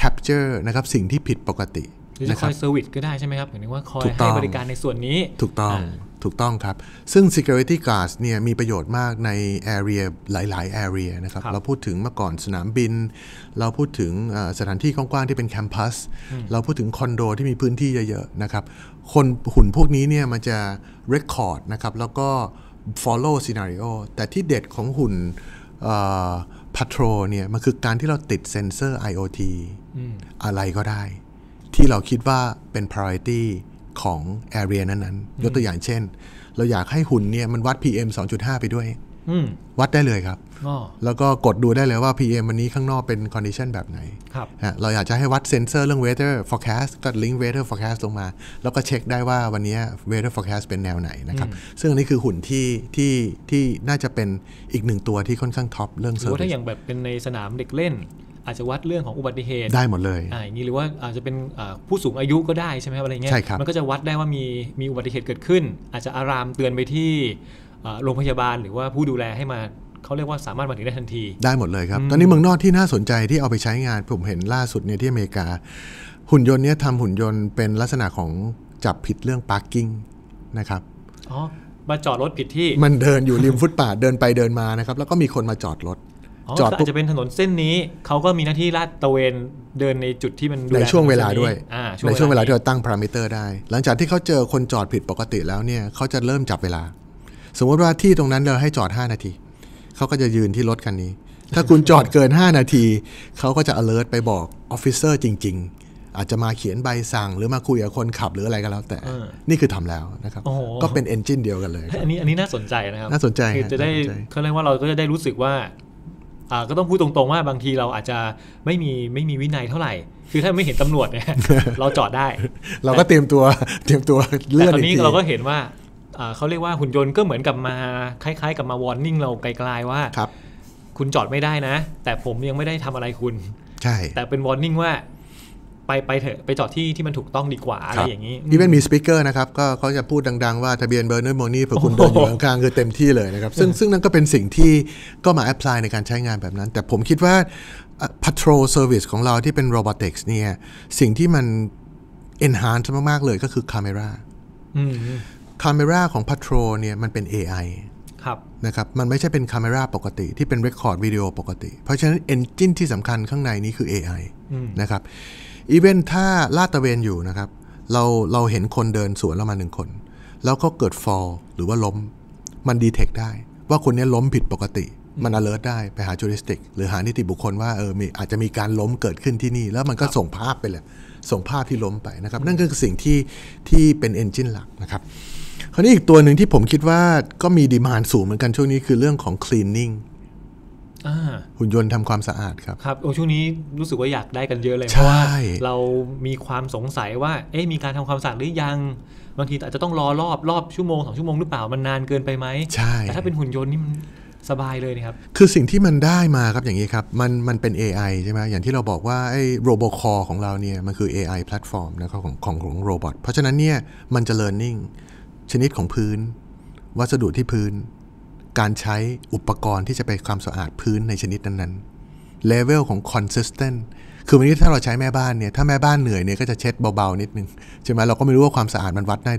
capture นะครับ สิ่งที่ผิดปกติหรือคอยเซอร์วิสก็ได้ใช่ไหมครับหมายถึงว่าคอยให้บริการในส่วนนี้ถูกต้องถูกต้องครับ ซึ่ง security guards เนี่ยมีประโยชน์มากใน area หลาย ๆ area นะครับ เราพูดถึงเมื่อก่อนสนามบิน เราพูดถึงสถานที่กว้าง ๆที่เป็นแคมปัสเราพูดถึงคอนโดที่มีพื้นที่เยอะ ๆ นะครับ คนหุ่นพวกนี้เนี่ยมันจะ record นะครับ แล้วก็ follow scenario แต่ที่เด็ดของหุ่น patrol เนี่ยมันคือการที่เราติดเซ็นเซอร์ IoT อะไรก็ได้ ที่เราคิดว่าเป็น priority ของแอเรียนั้นๆยกตัวอย่างเช่น เราอยากให้หุ่นเนี่ยมันวัด PM 2.5 ไปด้วย วัดได้เลยครับ แล้วก็กดดูได้เลยว่า PM วันนี้ข้างนอกเป็น condition แบบไหนรเราอยากจะให้วัดเซนเซอร์เรื่อง weather forecast ก็ลิงก์ weather forecast ลงมา แล้วก็เช็คได้ว่าวันนี้ weather forecast เป็นแนวไหนนะครับ ซึ่งอันนี้คือหุ่นที่ที่ที่น่าจะเป็นอีกหนึ่งตัวที่ค่อนข้างท็อปเรื่องเซอร์วิสถ้าอย่างแบบเป็นในสนามเด็กเล่นอาจจะวัดเรื่องของอุบัติเหตุได้หมดเลยอ่างนี้หรือว่าอาจจะเป็นผู้สูงอายุก็ได้ ใช่ไหมอะไรเงี้ยใช่ครับมันก็จะวัดได้ว่ามีมีอุบัติเหตุเกิดขึ้น อาจจะอารามเตือนไปที่โรงพยาบาลหรือว่าผู้ดูแลให้มาเขาเรียกว่าสามารถมาถึงได้ทันที ได้หมดเลยครับ ตอนนี้เมืองนอกที่น่าสนใจที่เอาไปใช้งานผมเห็นล่าสุดเนี่ยที่อเมริกา หุ่นยนต์เนี่ยทำหุ่นยนต์ เป็นลักษณะของจับผิดเรื่องพาร์กิ้งนะครับ อ๋อ มาจอดรถผิดที่ มันเดินอยู่ริมฟุตปาดเดินไปเดินมานะครับแล้วก็มีคนมาจอดรถจอดอาจจะเป็นถนนเส้นนี้ เขาก็มีหน้าที่ลาดตะเวนเดินในจุดที่มันในช่วงเวลาด้วยในช่วงเวลาที่เราตั้งพารามิเตอร์ได้ หลังจากที่เขาเจอคนจอดผิดปกติแล้วเนี่ยเขาจะเริ่มจับเวลา สมมติว่าที่ตรงนั้นเราให้จอด 5 นาทีเขาก็จะยืนที่รถคันนี้ ถ้าคุณจอดเกิน 5 นาทีเขาก็จะ alert ไปบอกออฟฟิเซอร์จริง ๆ อาจจะมาเขียนใบสั่งหรือมาคุยกับคนขับหรืออะไรก็แล้วแต่ นี่คือทำแล้วนะครับก็เป็นเอนจินเดียวกันเลยอันนี้อันนี้น่าสนใจนะครับน่าสนใจคือจะได้เขาเรียกว่าเราก็จะได้รู้สึกว่าก็ต้องพูดตรงๆว่าบางทีเราอาจจะไม่มีไม่มีวินัยเท่าไหร่ คือถ้าไม่เห็นตำรวจเนี่ยเราจอดได้ เราก็เตรียมตัวเตรียมตัวเลื่อนตอนนี้เราก็เห็นว่าเขาเรียกว่าหุ่นยนต์ก็เหมือนกับมาคล้าย ๆ กับมาวอร์นิ่งเราไกลๆว่าครับ คุณจอดไม่ได้นะ แต่ผมยังไม่ได้ทำอะไรคุณใช่แต่เป็นวอร์นิ่งว่าไปไปเถอะไปจอดที่ที่มันถูกต้องดีกว่าอะไรอย่างนี้อีเวนมีสปิเกอร์นะครับก็เขาจะพูดดังๆ ว่าทะเบียนเบอร์นู้นโมนี่เพื่อคุณเดินอยู่ข้างๆคือเต็มที่เลยนะครับ ซึ่งซึ่งนั่นก็เป็นสิ่งที่ก็มาแอพพลายในการใช้งานแบบนั้น แต่ผมคิดว่า patrol service ของเราที่เป็น robotics เนี่ยสิ่งที่มัน enhance มากๆเลยก็คือ camera camera ของ patrol เนี่ยมันเป็น AI นะครับมันไม่ใช่เป็นคาเมราปกติที่เป็นเรคคอร์ดวิดีโอปกติเพราะฉะนั้นเอนจินที่สำคัญข้างในนี้คือ AI นะครับอีเวนถ้าลาดตะเวนอยู่นะครับ เราเราเห็นคนเดินสวนเรามาหนึ่งคน แล้วก็เกิดฟอลหรือว่าล้มมันดีเทคได้ว่าคนนี้ล้มผิดปกติมัน alert ได้ไปหาจูริสติก หรือหานิติบุคคลว่าเออมีอาจจะมีการล้มเกิดขึ้นที่นี่ แล้วมันก็ส่งภาพไปเลย ส่งภาพที่ล้มไปนะครับ นั่นก็คือสิ่งที่ที่เป็นเอนจินหลักนะครับคราวนี้อีกตัวหนึ่งที่ผมคิดว่าก็มีดีมานสูงเหมือนกันช่วงนี้คือเรื่องของ cleaning หุ่นยนต์ทำความสะอาดครับครับโอ้ช่วงนี้รู้สึกว่าอยากได้กันเยอะเลยเพราะว่าเรามีความสงสัยว่าเอ๊ะมีการทำความสะอาดหรือยังบางทีอาจจะต้องรอรอบรอบชั่วโมงสองชั่วโมงหรือเปล่ามันนานเกินไปไหมใช่แต่ถ้าเป็นหุ่นยนต์นี่มันสบายเลยนะครับคือสิ่งที่มันได้มาครับอย่างนี้ครับมันมันเป็น AI ใช่ไหมอย่างที่เราบอกว่าไอ้โรบอคอของเราเนี่ยมันคือ AI แพลตฟอร์มนะครับของของของโรบอทเพราะฉะนั้นเนี่ยมันจะเรียนรู้ชนิดของพื้น วัสดุที่พื้นการใช้อุปกรณ์ที่จะไปความสะอาดพื้นในชนิดนั้นๆเลเวลของ consistent คือวันนี้ถ้าเราใช้แม่บ้านเนี่ยถ้าแม่บ้านเหนื่อยเนี่ยก็จะเช็ดเบา ๆ นิดนึง ใช่ไหมเราก็ไม่รู้ว่าความสะอาดมันวัดได้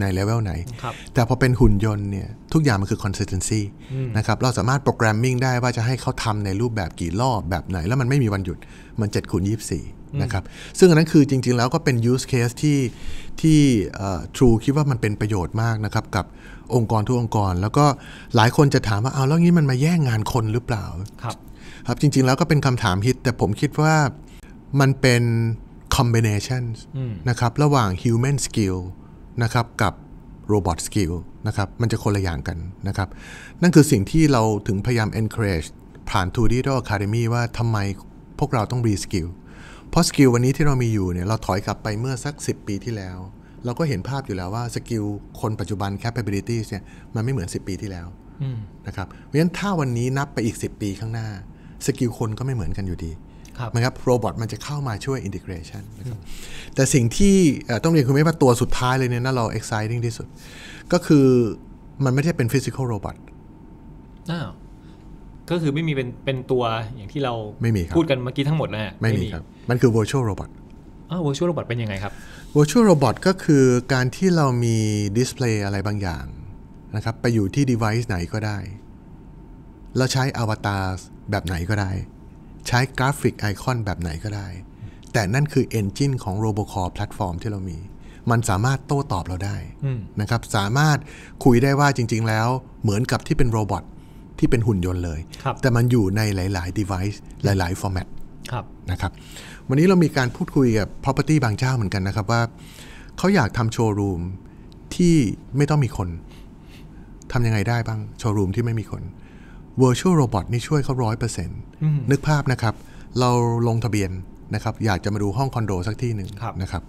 ในเลเวลไหน แต่พอเป็นหุ่นยนต์เนี่ยทุกอย่างมันคือ consistency นะครับเราสามารถโปรแกรมมิ่งได้ว่าจะให้เขาทำในรูปแบบกี่รอบแบบไหน แล้วมันไม่มีวันหยุดมัน7จ็ดคูณยีนะครับซึ่งอันนั้นคือจริงๆ แล้วก็เป็น use case ที่ที่ทรูคิดว่ามันเป็นประโยชน์มากนะครับกับองค์กรทุกองค์กร แล้วก็หลายคนจะถามว่าเอาแล้วงี้มันมาแย่งงานคนหรือเปล่าครับครับจริงๆแล้วก็เป็นคำถามฮิตแต่ผมคิดว่ามันเป็นคอมบิเนชันนะครับระหว่าง Human Skill นะครับกับโรบอทสกิลนะครับมันจะคนละอย่างกันนะครับนั่นคือสิ่งที่เราถึงพยายาม encourage ผ่าน t o d i g i t a l Academy ว่าทำไมพวกเราต้อง reskill เพราะสกิลวันนี้ที่เรามีอยู่เนี่ยเราถอยกลับไปเมื่อสัก 10 ปีที่แล้ว เราก็เห็นภาพอยู่แล้วว่าสกิลคนปัจจุบันแคปเปอร์บิลิตี้เนี่ยมันไม่เหมือน 10 ปีที่แล้วนะครับเพราะฉะนั้นถ้าวันนี้นับไปอีก 10 ปีข้างหน้าสกิลคนก็ไม่เหมือนกันอยู่ดีนะครับโรบอทมันจะเข้ามาช่วยอินทิเกรชันนะครับแต่สิ่งที่ต้องเรียนคุณไม่ว่าตัวสุดท้ายเลยเนี่ยน่าเราเ e x c ซ t i n g ที่สุด ก็คือมันไม่ใช่เป็นิกอลโรบอ r o b า t ก็คือไม่มีเป็นเป็นตัวอย่างที่เราไม่มีพูดกันเมื่อกี้ทั้งหมดนะ้วไม่มีครับ มันคือ virtual robot อ้าว virtual robot เป็นยังไงครับ virtual robot ก็คือการที่เรามีดิสเพลย์อะไรบางอย่างนะครับไปอยู่ที่ device ไหนก็ได้เราใช้อวตารแบบไหนก็ได้ ใช้กราฟิกไอคอนแบบไหนก็ได้ แต่นั่นคือ engine ของ Robocall แพลตฟอร์มที่เรามี มันสามารถโต้ตอบเราได้นะครับสามารถคุยได้ว่าจริง ๆ แล้วเหมือนกับที่เป็นโรบอทที่เป็นหุ่นยนต์เลย แต่มันอยู่ในหลาย ๆ device หลาย ๆ format นะครับ วันนี้เรามีการพูดคุยกับ property บางเจ้าเหมือนกันนะครับว่าเขาอยากทำโชว์รูมที่ไม่ต้องมีคนทำยังไงได้บ้างโชว์รูมที่ไม่มีคน virtual robot นี่ช่วยเขาร้อยเปอร์เซ็นต์นึกภาพนะครับ เราลงทะเบียนนะครับ อยากจะมาดูห้องคอนโดสักที่หนึ่งนะครับ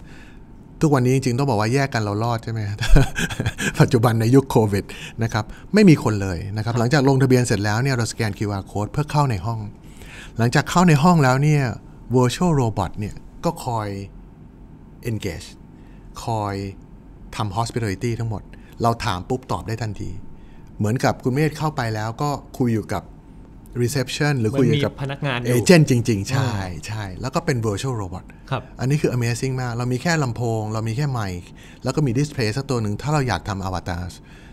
ทุกวันนี้จริงๆต้องบอกว่าแยกกันเรารอดใช่ไหมปัจจุบันในยุคโควิดนะครับ ไม่มีคนเลยนะครับ หลังจากลงทะเบียนเสร็จแล้วเนี่ยเราสแกน QR code เพื่อเข้าในห้อง หลังจากเข้าในห้องแล้วเนี่ย virtual robot เนี่ยก็คอย engage คอยทำ hospitality ทั้งหมด เราถามปุ๊บตอบได้ทันที เหมือนกับคุณเมธเข้าไปแล้วก็คุยอยู่กับรีเซพชันหรือคุยกับพนักงานเอเจนต์จริง ๆ ใช่ใช่ แล้วก็เป็น virtual robot ครับอันนี้คือ amazing มาก เรามีแค่ลำโพง เรามีแค่ไมค์แล้วก็มี display สักตัวหนึ่งถ้าเราอยากทำอวตาร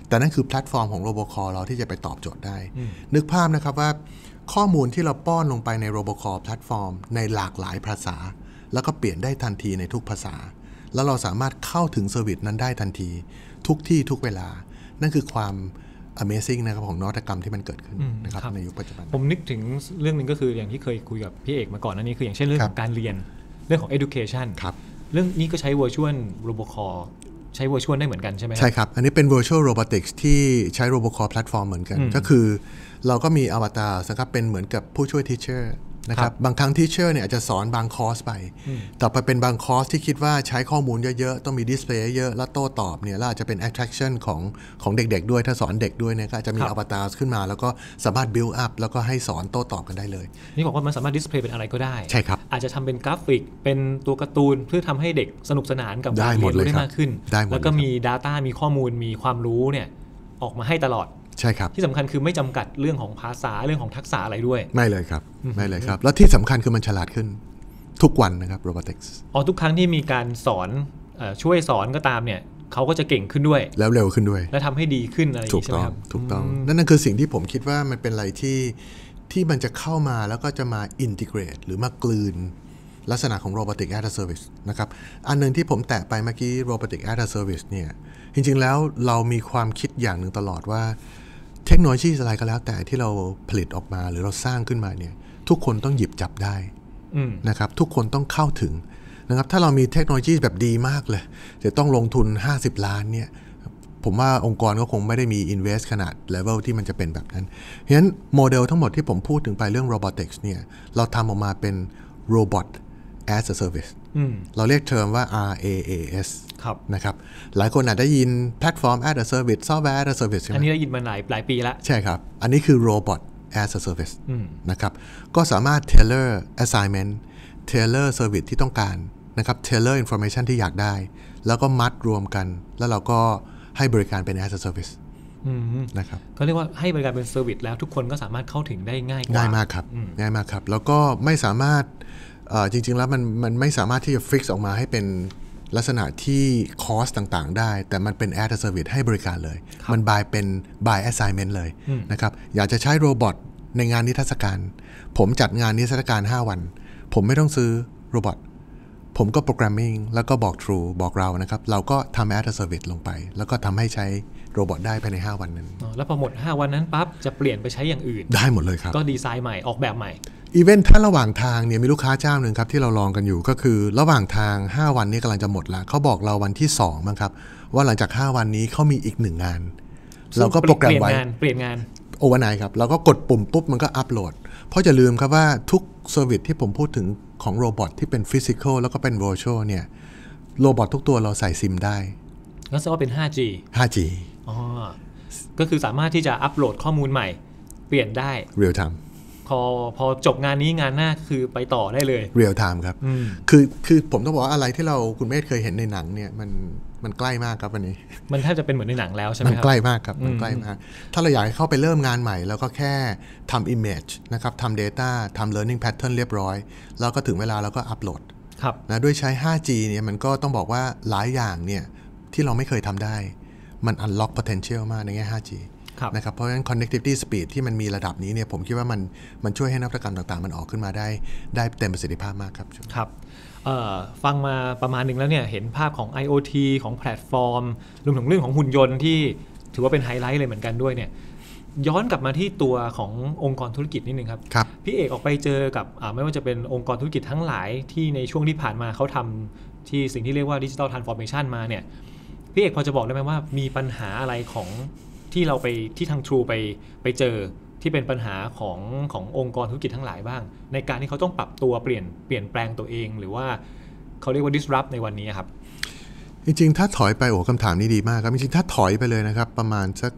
แต่นั่นคือแพลตฟอร์มของโรบอคอเราที่จะไปตอบโจทย์ได้ นึกภาพนะครับว่าข้อมูลที่เราป้อนลงไปในโรบอคอแพลตฟอร์มในหลากหลายภาษา แล้วก็เปลี่ยนได้ทันทีในทุกภาษา แล้วเราสามารถเข้าถึงเซอร์วิสนั้นได้ทันที ทุกที่ ทุกเวลา นั่นคือความ Amazing นะครับของนวัตกรรมที่มันเกิดขึ้นนะครับในยุคปัจจุบัน ผมนึกถึงเรื่องหนึ่งก็คือ อย่างที่เคยคุยกับพี่เอกมาก่อนนั่นนี่คืออย่างเช่นเรื่องของการเรียน เรื่องของ education ครับเรื่องนี้ก็ใช้ virtual robocall ใช้ virtual ได้เหมือนกันใช่ไหมใช่ครับ อันนี้เป็น virtual robotics ที่ใช้ robocall platform เหมือนกัน ก็คือเราก็มีอวตารสังกเป็นเหมือนกับผู้ช่วย teacher นะครับบางครั้งที่เชื่อเนี่ยอาจจะสอนบางคอร์สไป แต่ไปเป็นบางคอร์สที่คิดว่าใช้ข้อมูลเยอะๆ ต้องมีดิสเพลย์เยอะ แล้วโต้ตอบเนี่ยแล้วอาจจะเป็น attraction ของของเด็กๆ ด้วยถ้าสอนเด็กด้วยเนี่ยก็จะมีอวตารขึ้นมา แล้วก็สามารถ build up แล้วก็ให้สอนโต้ตอบกันได้เลย นี่บอกว่ามันสามารถดิสเพลย์เป็นอะไรก็ได้ใช่ครับอาจจะทำเป็นกราฟิกเป็นตัวการ์ตูนเพื่อทำให้เด็กสนุกสนานกับการเรียนรู้ได้มากขึ้นแล้วก็มี Data มีข้อมูลมีความรู้เนี่ยออกมาให้ตลอดใช่ครับ ที่สำคัญคือไม่จำกัดเรื่องของภาษาเรื่องของทักษะอะไรด้วย ไม่เลยครับไม่เลยครับ แล้วที่สำคัญคือมันฉลาดขึ้นทุกวันนะครับโรบอติกส์อ๋อทุกครั้งที่มีการสอนช่วยสอนก็ตามเนี่ยเขาก็จะเก่งขึ้นด้วย แล้วเร็วขึ้นด้วย และทำให้ดีขึ้นอะไรถูกต้องถูกต้อง นั่นนั่นคือสิ่งที่ผมคิดว่ามันเป็นอะไรที่ที่มันจะเข้ามาแล้วก็จะมาอินทิเกรต หรือมากลืนลักษณะของโรบอติกแอดเดอร์เซอร์วิสนะครับอันนึงที่ผมแตะไปเมื่อกี้กแอดเดอร์เซอร์วิสเนี่ยจริงๆแล้วเรามีความคิดอย่างหนึ่งตลอดว่าเทคโนโลยีอะไรก็แล้วแต่ที่เราผลิตออกมาหรือเราสร้างขึ้นมาเนี่ยทุกคนต้องหยิบจับได้นะครับทุกคนต้องเข้าถึงนะครับถ้าเรามีเทคโนโลยีแบบดีมากเลย จะต้องลงทุน 50 ล้านเนี่ยผมว่าองค์กรก็คงไม่ได้มี invest ขนาดเลเวลที่มันจะเป็นแบบนั้นเพราะฉะนั้นโมเดลทั้งหมดที่ผมพูดถึงไปเรื่อง robotics เนี่ยเราทำออกมาเป็น robot as a service เราเรียกเทอมว่า RaaS ครับนะครับหลายคนอาจได้ยินแพลตฟอร์ม as a service ซอฟต์แวร์ as a service อันนี้ได้ยินมาหลายหลายปีแล้ว ใช่ครับ อันนี้คือ robot as a service นะครับก็สามารถ tailor assignment tailor service ที่ต้องการนะครับ tailor information ที่อยากได้ แล้วก็มัดรวมกัน แล้วเราก็ให้บริการเป็น as a service นะครับเขาเรียกว่าให้บริการเป็นเซอร์วิสแล้วทุกคนก็สามารถเข้าถึงได้ง่ายง่ายมากครับง่ายมากครับแล้วก็ไม่สามารถจริงๆแล้วมันมันไม่สามารถที่จะฟิกออกมาให้เป็นลักษณะที่คอสต่างๆ ได้ แต่มันเป็นแร์เซอร์วิสให้บริการเลย มันบายเป็นบายแอสไซเมนต์เลยนะครับอยากจะใช้โรบอทในงานนิทรรศการ ผมจัดงานนิทรรศการ 5 วัน ผมไม่ต้องซื้อโรบอทผมก็โปรแกรมมิ่งแล้วก็บอก True บอกเรานะครับเราก็ทำแร์เซอร์วิสลงไป แล้วก็ทำให้ใช้โรบอทได้ภายใน 5 วันนั้น แล้วพอหมด 5 วันนั้นปั๊บจะเปลี่ยนไปใช้อย่างอื่น ได้หมดเลยครับ ก็ดีไซน์ใหม่ออกแบบใหม่อีเวนท์ถ้าระหว่างทางเนี่ยมีลูกค้าเจ้าหนึ่งครับที่เราลองกันอยู่ก็คือระหว่างทาง 5 วันนี้กำลังจะหมดละเขาบอกเราวันที่ 2 มั้งครับ ว่าหลังจาก 5 วันนี้เขามีอีกหนึ่งงานเราก็โปรแกรมไว้เปลี่ยนงานโอเวอร์ไนครับเราก็กดปุ่มปุ๊บ มันก็อัปโหลด เพราะจะลืมครับว่าทุกเซอร์วิสที่ผมพูดถึงของโรบอทที่เป็นฟิสิกอลแล้วก็เป็นวอร์ชวลเนี่ยโรบอททุกตัวเราใส่ซิมได้ก็แสดงว่าเป็น 5G 5G อ๋อ ก็คือสามารถที่จะอัปโหลดข้อมูลใหม่ เปลี่ยนได้เรียลไทม์อพอจบงานนี้งานหน้าคือไปต่อได้เลยเรียลไทม์ครับคือคือผมต้องบอกว่า อะไรที่เราคุณเมธเคยเห็นในหนังเนี่ยมันมันใกล้มากครับ วันนี้ มันแทบจะเป็นเหมือนในหนังแล้วใช่ไหมครับมันใกล้มากครับมันใกล้มากถ้าเราอยากเข้าไปเริ่มงานใหม่ แล้วก็แค่ทำ image นะครับทำ data ทำ learning pattern เรียบร้อย แล้วก็ถึงเวลาเราก็อัปโหลดครับนะด้วยใช้ 5G เนี่ยมันก็ต้องบอกว่าหลายอย่างเนี่ยที่เราไม่เคยทำได้มันอ unlock potential มากในแง่ 5G นะครับ เพราะฉะนั้น connectivity speed ที่มันมีระดับนี้เนี่ย ผมคิดว่ามันมันช่วยให้นักกรรมต่างๆ มันออกขึ้นมาได้ ได้เต็มประสิทธิภาพมากครับ ครับ ฟังมาประมาณหนึ่งแล้วเนี่ย เห็นภาพของ IoT ของแพลตฟอร์ม รวมถึงเรื่องของหุ่นยนต์ที่ถือว่าเป็นไฮไลท์เลยเหมือนกันด้วยเนี่ย ย้อนกลับมาที่ตัวขององค์กรธุรกิจนิดนึงครับรบพี่เอกออกไปเจอกับไม่ว่าจะเป็นองค์กรธุรกิจทั้งหลายที่ในช่วงที่ผ่านมาเขาทำที่สิ่งที่เรียกว่าดิจิทัลทรานส์ฟอร์เมชันมาเนี่ย พี่เอกพอจะบอกได้ไหมว่า มีปัญหาอะไรของที่เราไปที่ทางทรูไปไปเจอที่เป็นปัญหาของขององค์กรธุรกิจทั้งหลายบ้าง ในการที่เขาต้องปรับตัวเปลี่ยนเปลี่ยนแปลงตัวเอง หรือว่าเขาเรียกว่า disrupt ในวันนี้ครับ จริงๆ ถ้าถอยไปโอ้คำถามนี้ดีมากครับ จริงๆ ถ้าถอยไปเลยนะครับ ประมาณสัก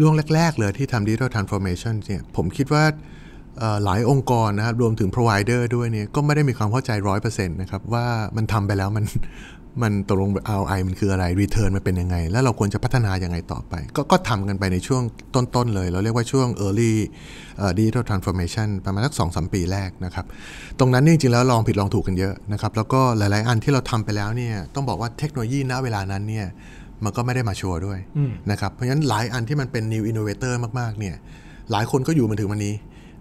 ร่วงแรกๆ เลยที่ทำดิจิทัลทรานส์ฟอร์เมชันเนี่ยผมคิดว่าหลายองค์กรนะครับรวมถึง provider ด้วยเนี่ยก็ไม่ได้มีความเข้าใจ 100%นะครับว่ามันทำไปแล้วมันมันตกลง ROI มันคืออะไร Return มันเป็นยังไง แล้วเราควรจะพัฒนายังไงต่อไปกก็ทำกันไปในช่วงต้น ๆ เลย เราเรียกว่าช่วง Early Digital Transformation ประมาณสักสองสมปีแรกนะครับ ตรงนั้นจริง ๆ แล้วลองผิดลองถูกกันเยอะนะครับ แล้วก็หลายๆ อันที่เราทำไปแล้วเนี่ย ต้องบอกว่าเทคโนโลยีณเวลานั้นเนี่ย มันก็ไม่ได้มาชัวร์ด้วยนะครับ เพราะฉะนั้นหลายอันที่มันเป็น New Innovator มากๆเนี่ย หลายคนก็อยู่มาถึงวันนี้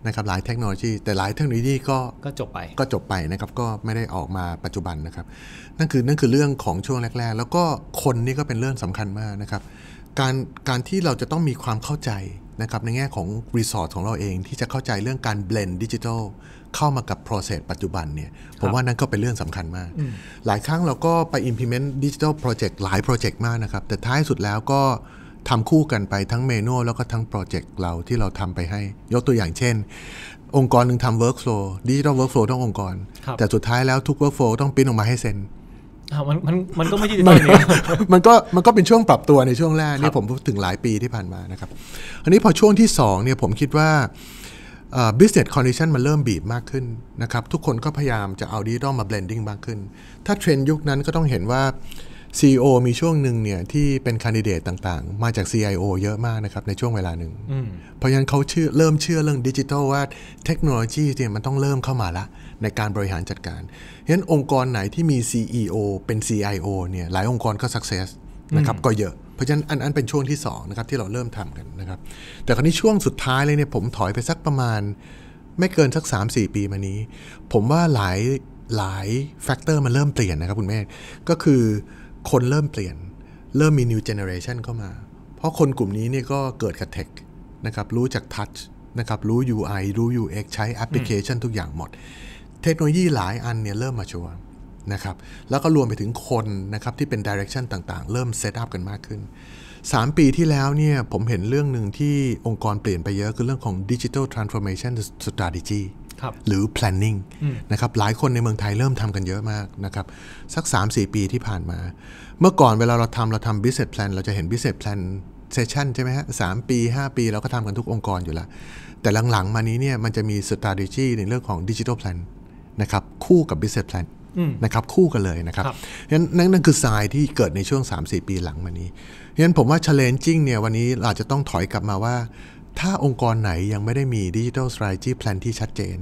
นะครับหลายเทคโนโลยีแต่หลายเทคโนโลยีก็ก็จบไป ก็จบไปนะครับก็ไม่ได้ออกมาปัจจุบันนะครับ นั่นคือนั่นคือเรื่องของช่วงแรก ๆ แล้วก็คนนี่ก็เป็นเรื่องสำคัญมากนะครับการการที่เราจะต้องมีความเข้าใจนะครับในแง่ของรีสอร์ทของเราเองที่จะเข้าใจเรื่องการเบลนด์ดิจิทัลเข้ามากับ process ปัจจุบันเนี่ยผมว่านั่นก็เป็นเรื่องสำคัญมาก หลายครั้งเราก็ไป implement digital project หลาย project มากนะครับแต่ท้ายสุดแล้วก็ทำคู่กันไปทั้งเมนู แล้วก็ทั้งโปรเจกต์เราที่เราทำไปให้ ยกตัวอย่างเช่น องค์กรหนึ่งทำเวิร์กโฟล์ดิจิทัลเวิร์กโฟล์ต้ององค์กร แต่สุดท้ายแล้วทุกเวิร์กโฟล์ต้องปิ้นออกมาให้เซ็นมันมันมันก็ไม่ยืดมันมันก็ มันก็เป็นช่วงปรับตัวในช่วงแรกนี่ผมพูดถึงหลายปีที่ผ่านมานะครับอันนี้พอช่วงที่ 2เนี่ยผมคิดว่า business condition มันเริ่มบีบมากขึ้นนะครับทุกคนก็พยายามจะเอาดิจิตอลมาเบลนดิ้งมากขึ้น ถ้าเทรนด์ยุคนั้นก็ต้องเห็นว่า CEO มีช่วงหนึ่งเนี่ย ที่เป็นคนดิเดตต่าง ๆ มาจาก CIO เยอะมากนะครับ ในช่วงเวลาหนึ่งเพราะฉะนั้นเขาเชื่อเริ่มเชื่อเรื่องดิจิทัลว่าเทคโนโลยีเนี่ยมันต้องเริ่มเข้ามาละ ในการบริหารจัดการเพราะฉะนั้นองค์กรไหนที่มี CEO เป็น CIO เนี่ยหลายองค์กรก็ success นะครับก็เยอะ เพราะฉะนั้นอันอันเป็นช่วงที่ 2 นะครับ ที่เราเริ่มทำกันนะครับแต่คราวนี้ช่วงสุดท้ายเลยเนี่ยผมถอยไปสักประมาณ ไม่เกินสัก3-4ปีมานี้ ผมว่าหลายหลายแฟกเตอร์มันเริ่มเปลี่ยนนะครับคุณแม่ก็คือคนเริ่มเปลี่ยน เริ่มมี new generation เข้ามา เพราะคนกลุ่มนี้เนี่ยก็เกิดกับเทคนะครับ รู้จากทัชนะครับ รู้ UI รู้ UX ใช้แอปพลิเคชัน ทุกอย่างหมด เทคโนโลยีหลายอันเนี่ยเริ่มมาชัวร์นะครับ แล้วก็รวมไปถึงคนนะครับที่เป็นดิเรกชันต่าง ๆ เริ่มเซตอัพกันมากขึ้น 3 ปีที่แล้วเนี่ยผมเห็นเรื่องหนึ่งที่องค์กรเปลี่ยนไปเยอะ คือเรื่องของ Digital Transformation Strategy หรือ planning นะครับหลายคนในเมืองไทยเริ่มทำกันเยอะมากนะครับสัก 3-4 ปีที่ผ่านมา เมื่อก่อนเวลาเราทำเราทำ business plan เราจะเห็น business plan session ใช่ไหมฮะสปี 5 ปี เราก็ทำกันทุกองค์กรอยู่แล้ว แต่หลังๆมานี้เนี่ยมันจะมี strategy ในเรื่องของ digital plan นะครับคู่กับ business plan นะครับคู่กันเลยนะครับนั้นนั่นคือสายที่เกิดในช่วง 3-4 ปีหลังมานี้เพราะฉะนั้นผมว่า challenging เนี่ยวันนี้เราจะต้องถอยกลับมาว่าถ้าองค์กรไหนยังไม่ได้มีดิจิทัลสไตรจี้แพลนที่ชัดเจน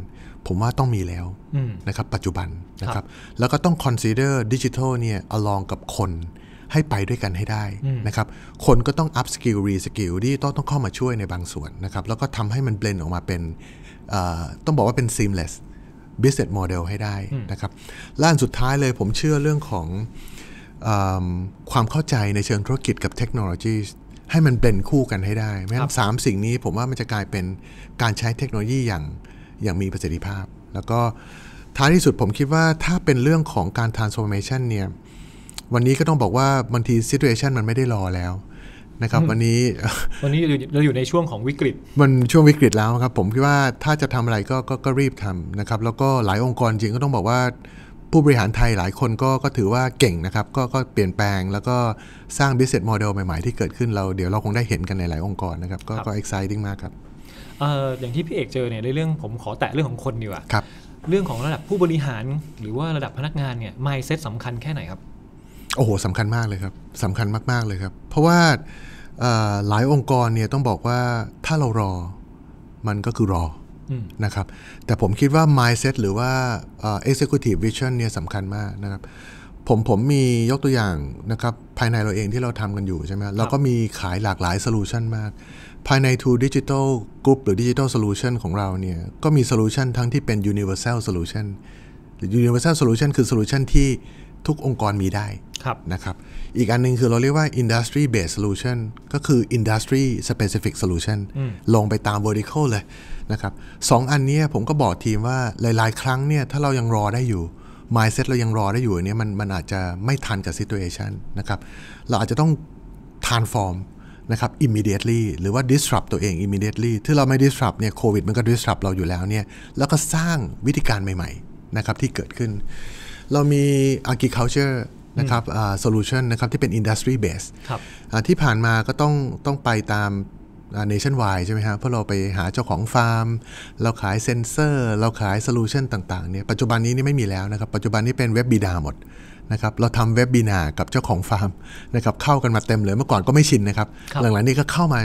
ผมว่าต้องมีแล้วนะครับปัจจุบันนะครับแล้วก็ต้องคอนซีเดอร์ดิจิทัลเนี่ยอลองกับคนให้ไปด้วยกันให้ได้นะครับคนก็ต้องอัพสกิลรีสกิลที่ต้องต้องเข้ามาช่วยในบางส่วนนะครับแล้วก็ทำให้มันเบลนออกมาเป็นต้องบอกว่าเป็น seamless business model ให้ได้นะครับล่าสุดท้ายเลยผมเชื่อเรื่องของอความเข้าใจในเชิงธุรกิจกับเทคโนโลยีให้มันเป็นคู่กันให้ได้ไม่งั้นสามสิ่งนี้ผมว่ามันจะกลายเป็นการใช้เทคโนโลยีอย่างอย่างมีประสิทธิภาพ แล้วก็ท้ายที่สุดผมคิดว่าถ้าเป็นเรื่องของการ transformation เนี่ยวันนี้ก็ต้องบอกว่าบางที situation มันไม่ได้รอแล้วนะครับ วันนี้วันนี้เราอยู่ในช่วงของวิกฤต มันช่วงวิกฤตแล้วครับ ผมคิดว่าถ้าจะทำอะไรก็ก็รีบทำนะครับ แล้วก็หลายองค์กรจริงก็ต้องบอกว่าผู้บริหารไทยหลายคนก็ก็ถือว่าเก่งนะครับก็ก็เปลี่ยนแปลงแล้วก็สร้าง business model ใหม่ ๆที่เกิดขึ้นเราเดี๋ยวเราคงได้เห็นกันในหลายองค์กรนะครับก็ก็ exciting มากครับอย่างที่พี่เอกเจอเนี่ยในเรื่องผมขอแตะเรื่องของคนดีกว่าครับเรื่องของระดับผู้บริหารหรือว่าระดับพนักงานเนี่ย mindset สำคัญแค่ไหนครับ โอ้โหสำคัญมากเลยครับสำคัญมากๆเลยครับเพราะว่าหลายองค์กรเนี่ยต้องบอกว่าถ้าเรารอมันก็คือรอนะครับแต่ผมคิดว่า mindset หรือว่า executive vision เนี่ยสำคัญมากนะครับผมผมมียกตัวอย่างนะครับภายในเราเองที่เราทำกันอยู่ใช่ไหมเราก็มีขายหลากหลายโซลูชันมาก ภายใน t o Digital Group หรือ Digital Solution ของเราเนี่ยก็มีโซลูชันทั้งที่เป็น universal solution หรือ universal solution คือโซลูชันที่ทุกองค์กรมีได้นะครับอีกอันนึงคือเราเรียกว่า industry based solution ก็คือ industry specific solution ลงไปตาม vertical เลยนะครับสองอันนี้ผมก็บอกทีมว่าหลายๆครั้งเนี่ยถ้าเรายังรอได้อยู่ mindset เรายังรอได้อยู่อันนี้มันมันอาจจะไม่ทันกับ situation นะครับเราอาจจะต้อง transform นะครับ immediately หรือว่า disrupt ตัวเอง immediately ถี่เราไม่ disrupt เนี่ยโควิดมันก็ disrupt เราอยู่แล้วเนี่ยแล้วก็สร้างวิธีการใหม่ๆนะครับที่เกิดขึ้น เรามี agriculture นะครับ uh, solution นะครับที่เป็น industry base ที่ผ่านมาก็ต้องต้องไปตามเนชั่นวายใช่ไหมคับเพราะเราไปหาเจ้าของฟาร์ม เราขายเซนเซอร์ เราขายโซลูชันต่างๆเนี่ยปัจจุบันนี้นี่ไม่มีแล้วนะครับ ปัจจุบันนี้เป็นเว็บบีดาหมดนะครับเราทำเว็บบีนากับเจ้าของฟาร์มนะครับเข้ากันมาเต็มเลยเมื่อก่อนก็ไม่ชินนะครับ หลังๆนี้ก็เข้ามา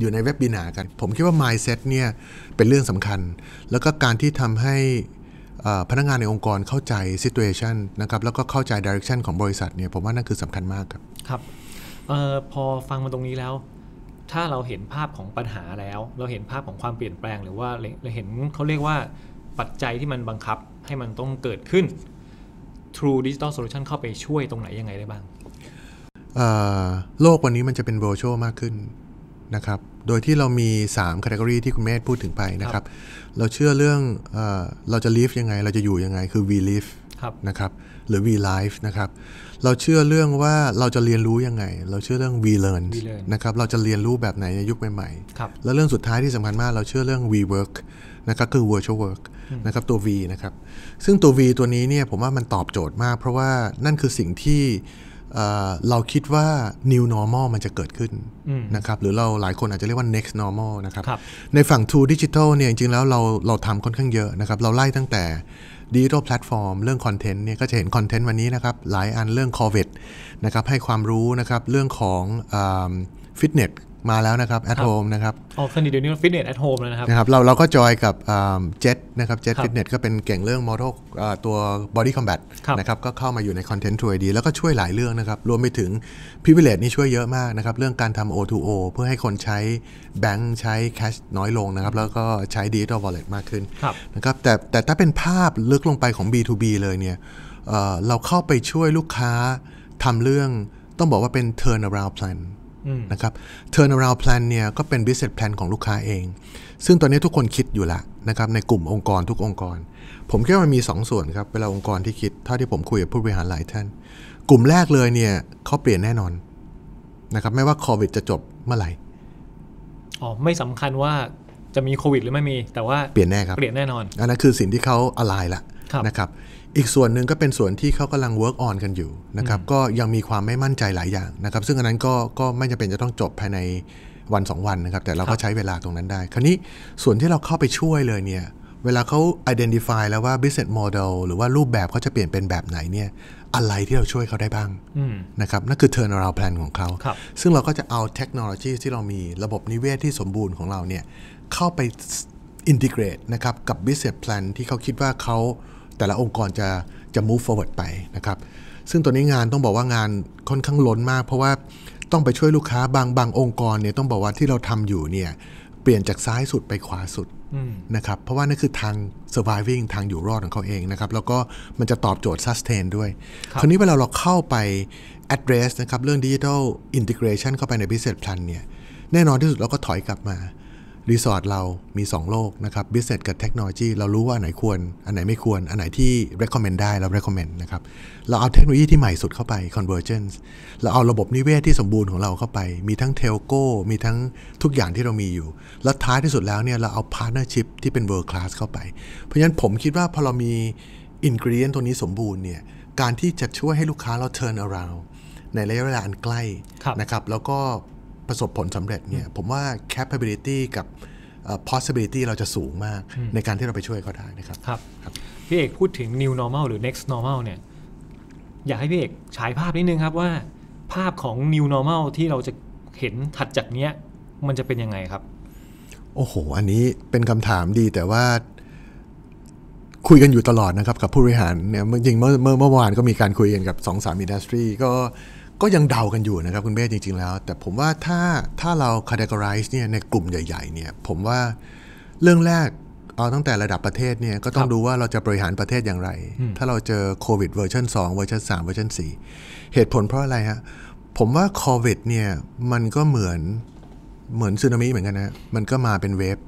อยู่ในเว็บบีนากัน ผมคิดว่า mindset เนี่ยเป็นเรื่องสำคัญ แล้วก็การที่ทำให้พนักงานในองค์กรเข้าใจ situation นะครับแล้วก็เข้าใจ direction ของบริษัทเนี่ยผมว่านั่นคือสำคัญมากครับครับออพอฟังมาตรงนี้แล้วถ้าเราเห็นภาพของปัญหาแล้ว เราเห็นภาพของความเปลี่ยนแปลง หรือว่าเราเห็นเขาเรียกว่าปัจจัยที่มันบังคับให้มันต้องเกิดขึ้น True Digital Solution เข้าไปช่วยตรงไหนยังไงได้บ้าง โลกวันนี้มันจะเป็น virtual มากขึ้นนะครับ โดยที่เรามี3 c a เ e อรี่ที่คุณเมธพูดถึงไปนะครับ เราเชื่อเรื่องเอเราจะ live ยังไงเราจะอยู่ยังไงคือ we live นะครับหรือ we live นะครับเราเชื่อเรื่องว่าเราจะเรียนรู้ยังไง เราเชื่อเรื่อง we learn นะครับ เราจะเรียนรู้แบบไหนในยุคใหม่ๆแล้วเรื่องสุดท้ายที่สำคัญมากเราเชื่อเรื่อง we work นะครับ คือ virtual work นะครับ ตัว V นะครับ ซึ่งตัว V ตัวนี้เนี่ยผมว่ามันตอบโจทย์มาก เพราะว่านั่นคือสิ่งที่เราคิดว่า new normal มันจะเกิดขึ้นนะครับหรือเราหลายคนอาจจะเรียกว่า next normal นะครับรบในฝั่ง to digital เนี่ยจริงๆ แล้วเราเราทำค่อนข้างเยอะนะครับ เราไล่ตั้งแต่ดิจิทัลแพลตฟอร์มเรื่องคอนเทนต์เนี่ยก็จะเห็นคอนเทนต์วันนี้นะครับหลายอันเรื่องโควิดนะครับให้ความรู้นะครับเรื่องของฟิตเนสมาแล้วนะครับแอทโฮมนะครับอ๋อคิทเดี๋ยวนี้ฟิตเนสแอทโฮมแล้วนะครับนะครับเราเราก็จอยกับเจ็ตนะครับเจ็ตฟิตเนสก็เป็นเก่งเรื่องมอเตอร์ตัวบอดี้คอมแบทนะครับก็เข้ามาอยู่ในคอนเทนต์ทัวร์ดีแล้วก็ช่วยหลายเรื่องนะครับ รวมไปถึงพิเวเลตนี่ช่วยเยอะมากนะครับ เรื่องการทำ O2O เพื่อให้คนใช้แบงค์ใช้แคชน้อยลงนะครับ แล้วก็ใช้ดิจิตอลวอลเล็ตมากขึ้นนะครับแต่แต่ถ้าเป็นภาพลึกลงไปของ B2B เลยเนี่ยเราเข้าไปช่วยลูกค้าทำเรื่องต้องบอกว่าเป็น turnaround plan นะครับ turnaround plan เนี่ยก็เป็น business plan ของลูกค้าเอง ซึ่งตอนนี้ทุกคนคิดอยู่ละ นะครับ ในกลุ่มองค์กรทุกองค์กร ผมคิดว่ามันมี2สส่วนครับเวลาองค์กรที่คิดเท่าที่ผมคุยกับผู้บริหารหลายท่าน กลุ่มแรกเลยเนี่ยเขาเปลี่ยนแน่นอน นะครับ ไม่ว่าโควิดจะจบเมื่อไหร่อ๋อไม่สำคัญว่าจะมีโควิดหรือไม่มีแต่ว่าเปลี่ยนแน่ครับเปลี่ยนแน่นอน อันนั้นคือสิ่งที่เขาอะไรละนะครับอีกส่วนหนึ่งก็เป็นส่วนที่เขากำลัง work on กันอยู่นะครับก็ยังมีความไม่มั่นใจหลายอย่างนะครับซึ่งอันนั้นก็ก็ไม่จำเป็นจะต้องจบภายในวัน 2 วันนะครับแต่เราก็ใช้เวลาตรงนั้นได้ คราวนี้ส่วนที่เราเข้าไปช่วยเลยเนี่ยเวลาเขา identify แล้วว่า business model หรือว่ารูปแบบเขาจะเปลี่ยนเป็นแบบไหนเนี่ยอะไรที่เราช่วยเขาได้บ้างนะครับนั่นคือ turn around plan ของเขา ซึ่งเราก็จะเอาเทคโนโลยีที่เรามีระบบนิเวศที่สมบูรณ์ของเราเนี่ยเข้าไป integrate นะครับกับ business plan ที่เขาคิดว่าเขาแต่ละองค์กรจะจะ move forward ไปนะครับซึ่งตัวนี้งานต้องบอกว่างานค่อนข้างล้นมาก เพราะว่าต้องไปช่วยลูกค้าบาง บางองค์กรเนี่ยต้องบอกว่าที่เราทำอยู่เนี่ยเปลี่ยนจากซ้ายสุดไปขวาสุดนะครับเพราะว่านั่นคือทาง surviving ทางอยู่รอดของเขาเองนะครับแล้วก็มันจะตอบโจทย์ sustain ด้วย คราวนี้เวลาเราเข้าไป address นะครับเรื่อง digital integration เข้าไปใน business plan เนี่ยแน่นอนที่สุดเราก็ถอยกลับมารีสอร์ทเรามี 2 โลก นะครับ business กับเทคโนโลยีเรารู้ว่าอันไหนควร อันไหนไม่ควรอันไหนที่ recommend ได้ เรา recommend นะครับ เราเอาเทคโนโลยีที่ใหม่สุดเข้าไป convergence เราเอาระบบนิเวศที่สมบูรณ์ของเราเข้าไป มีทั้งเทลโก้มีทั้งทุกอย่างที่เรามีอยู่ แล้วท้ายที่สุดแล้วเนี่ย เราเอา partnership ที่เป็น world class เข้าไป เพราะฉะนั้นผมคิดว่าพอเรามี ingredient ตัวนี้สมบูรณ์เนี่ยการที่จะช่วยให้ลูกค้าเรา turn around ในระยะเวลาอันใกล้นะครับแล้วก็ประสบผลสำเร็จเนี่ยผมว่า capability กับ possibility เราจะสูงมากในการที่เราไปช่วยเขาได้นะครับครับ พี่เอกพูดถึง new normal หรือ next normal เนี่ยอยากให้พี่เอกฉายภาพนิดนึงครับว่าภาพของ new normal ที่เราจะเห็นถัดจากเนี้ยมันจะเป็นยังไงครับ โอ้โห อันนี้เป็นคำถามดีแต่ว่า คุยกันอยู่ตลอดนะครับกับผู้บริหารเนี่ยจริงเมื่อเมื่อวานก็มีการคุยกันกับสองสามอินดัสทรีก็ก็ยังเดากันอยู่นะครับ คุณเบสจริง ๆแล้ว แต่ผมว่าถ้าถ้าเรา categorize เนี่ยในกลุ่มใหญ่ ๆ เนี่ย ผมว่าเรื่องแรกเอาตั้งแต่ระดับประเทศเนี่ยก็ต้องดูว่าเราจะบริหารประเทศอย่างไร ถ้าเราเจอโควิดเวอร์ชัน2เวอร์ชัน3เวอร์ชัน4เหตุผลเพราะอะไรฮะผมว่าโควิดเนี่ยมันก็เหมือนเหมือนซึนามิเหมือนกันนะ มันก็มาเป็นเวฟ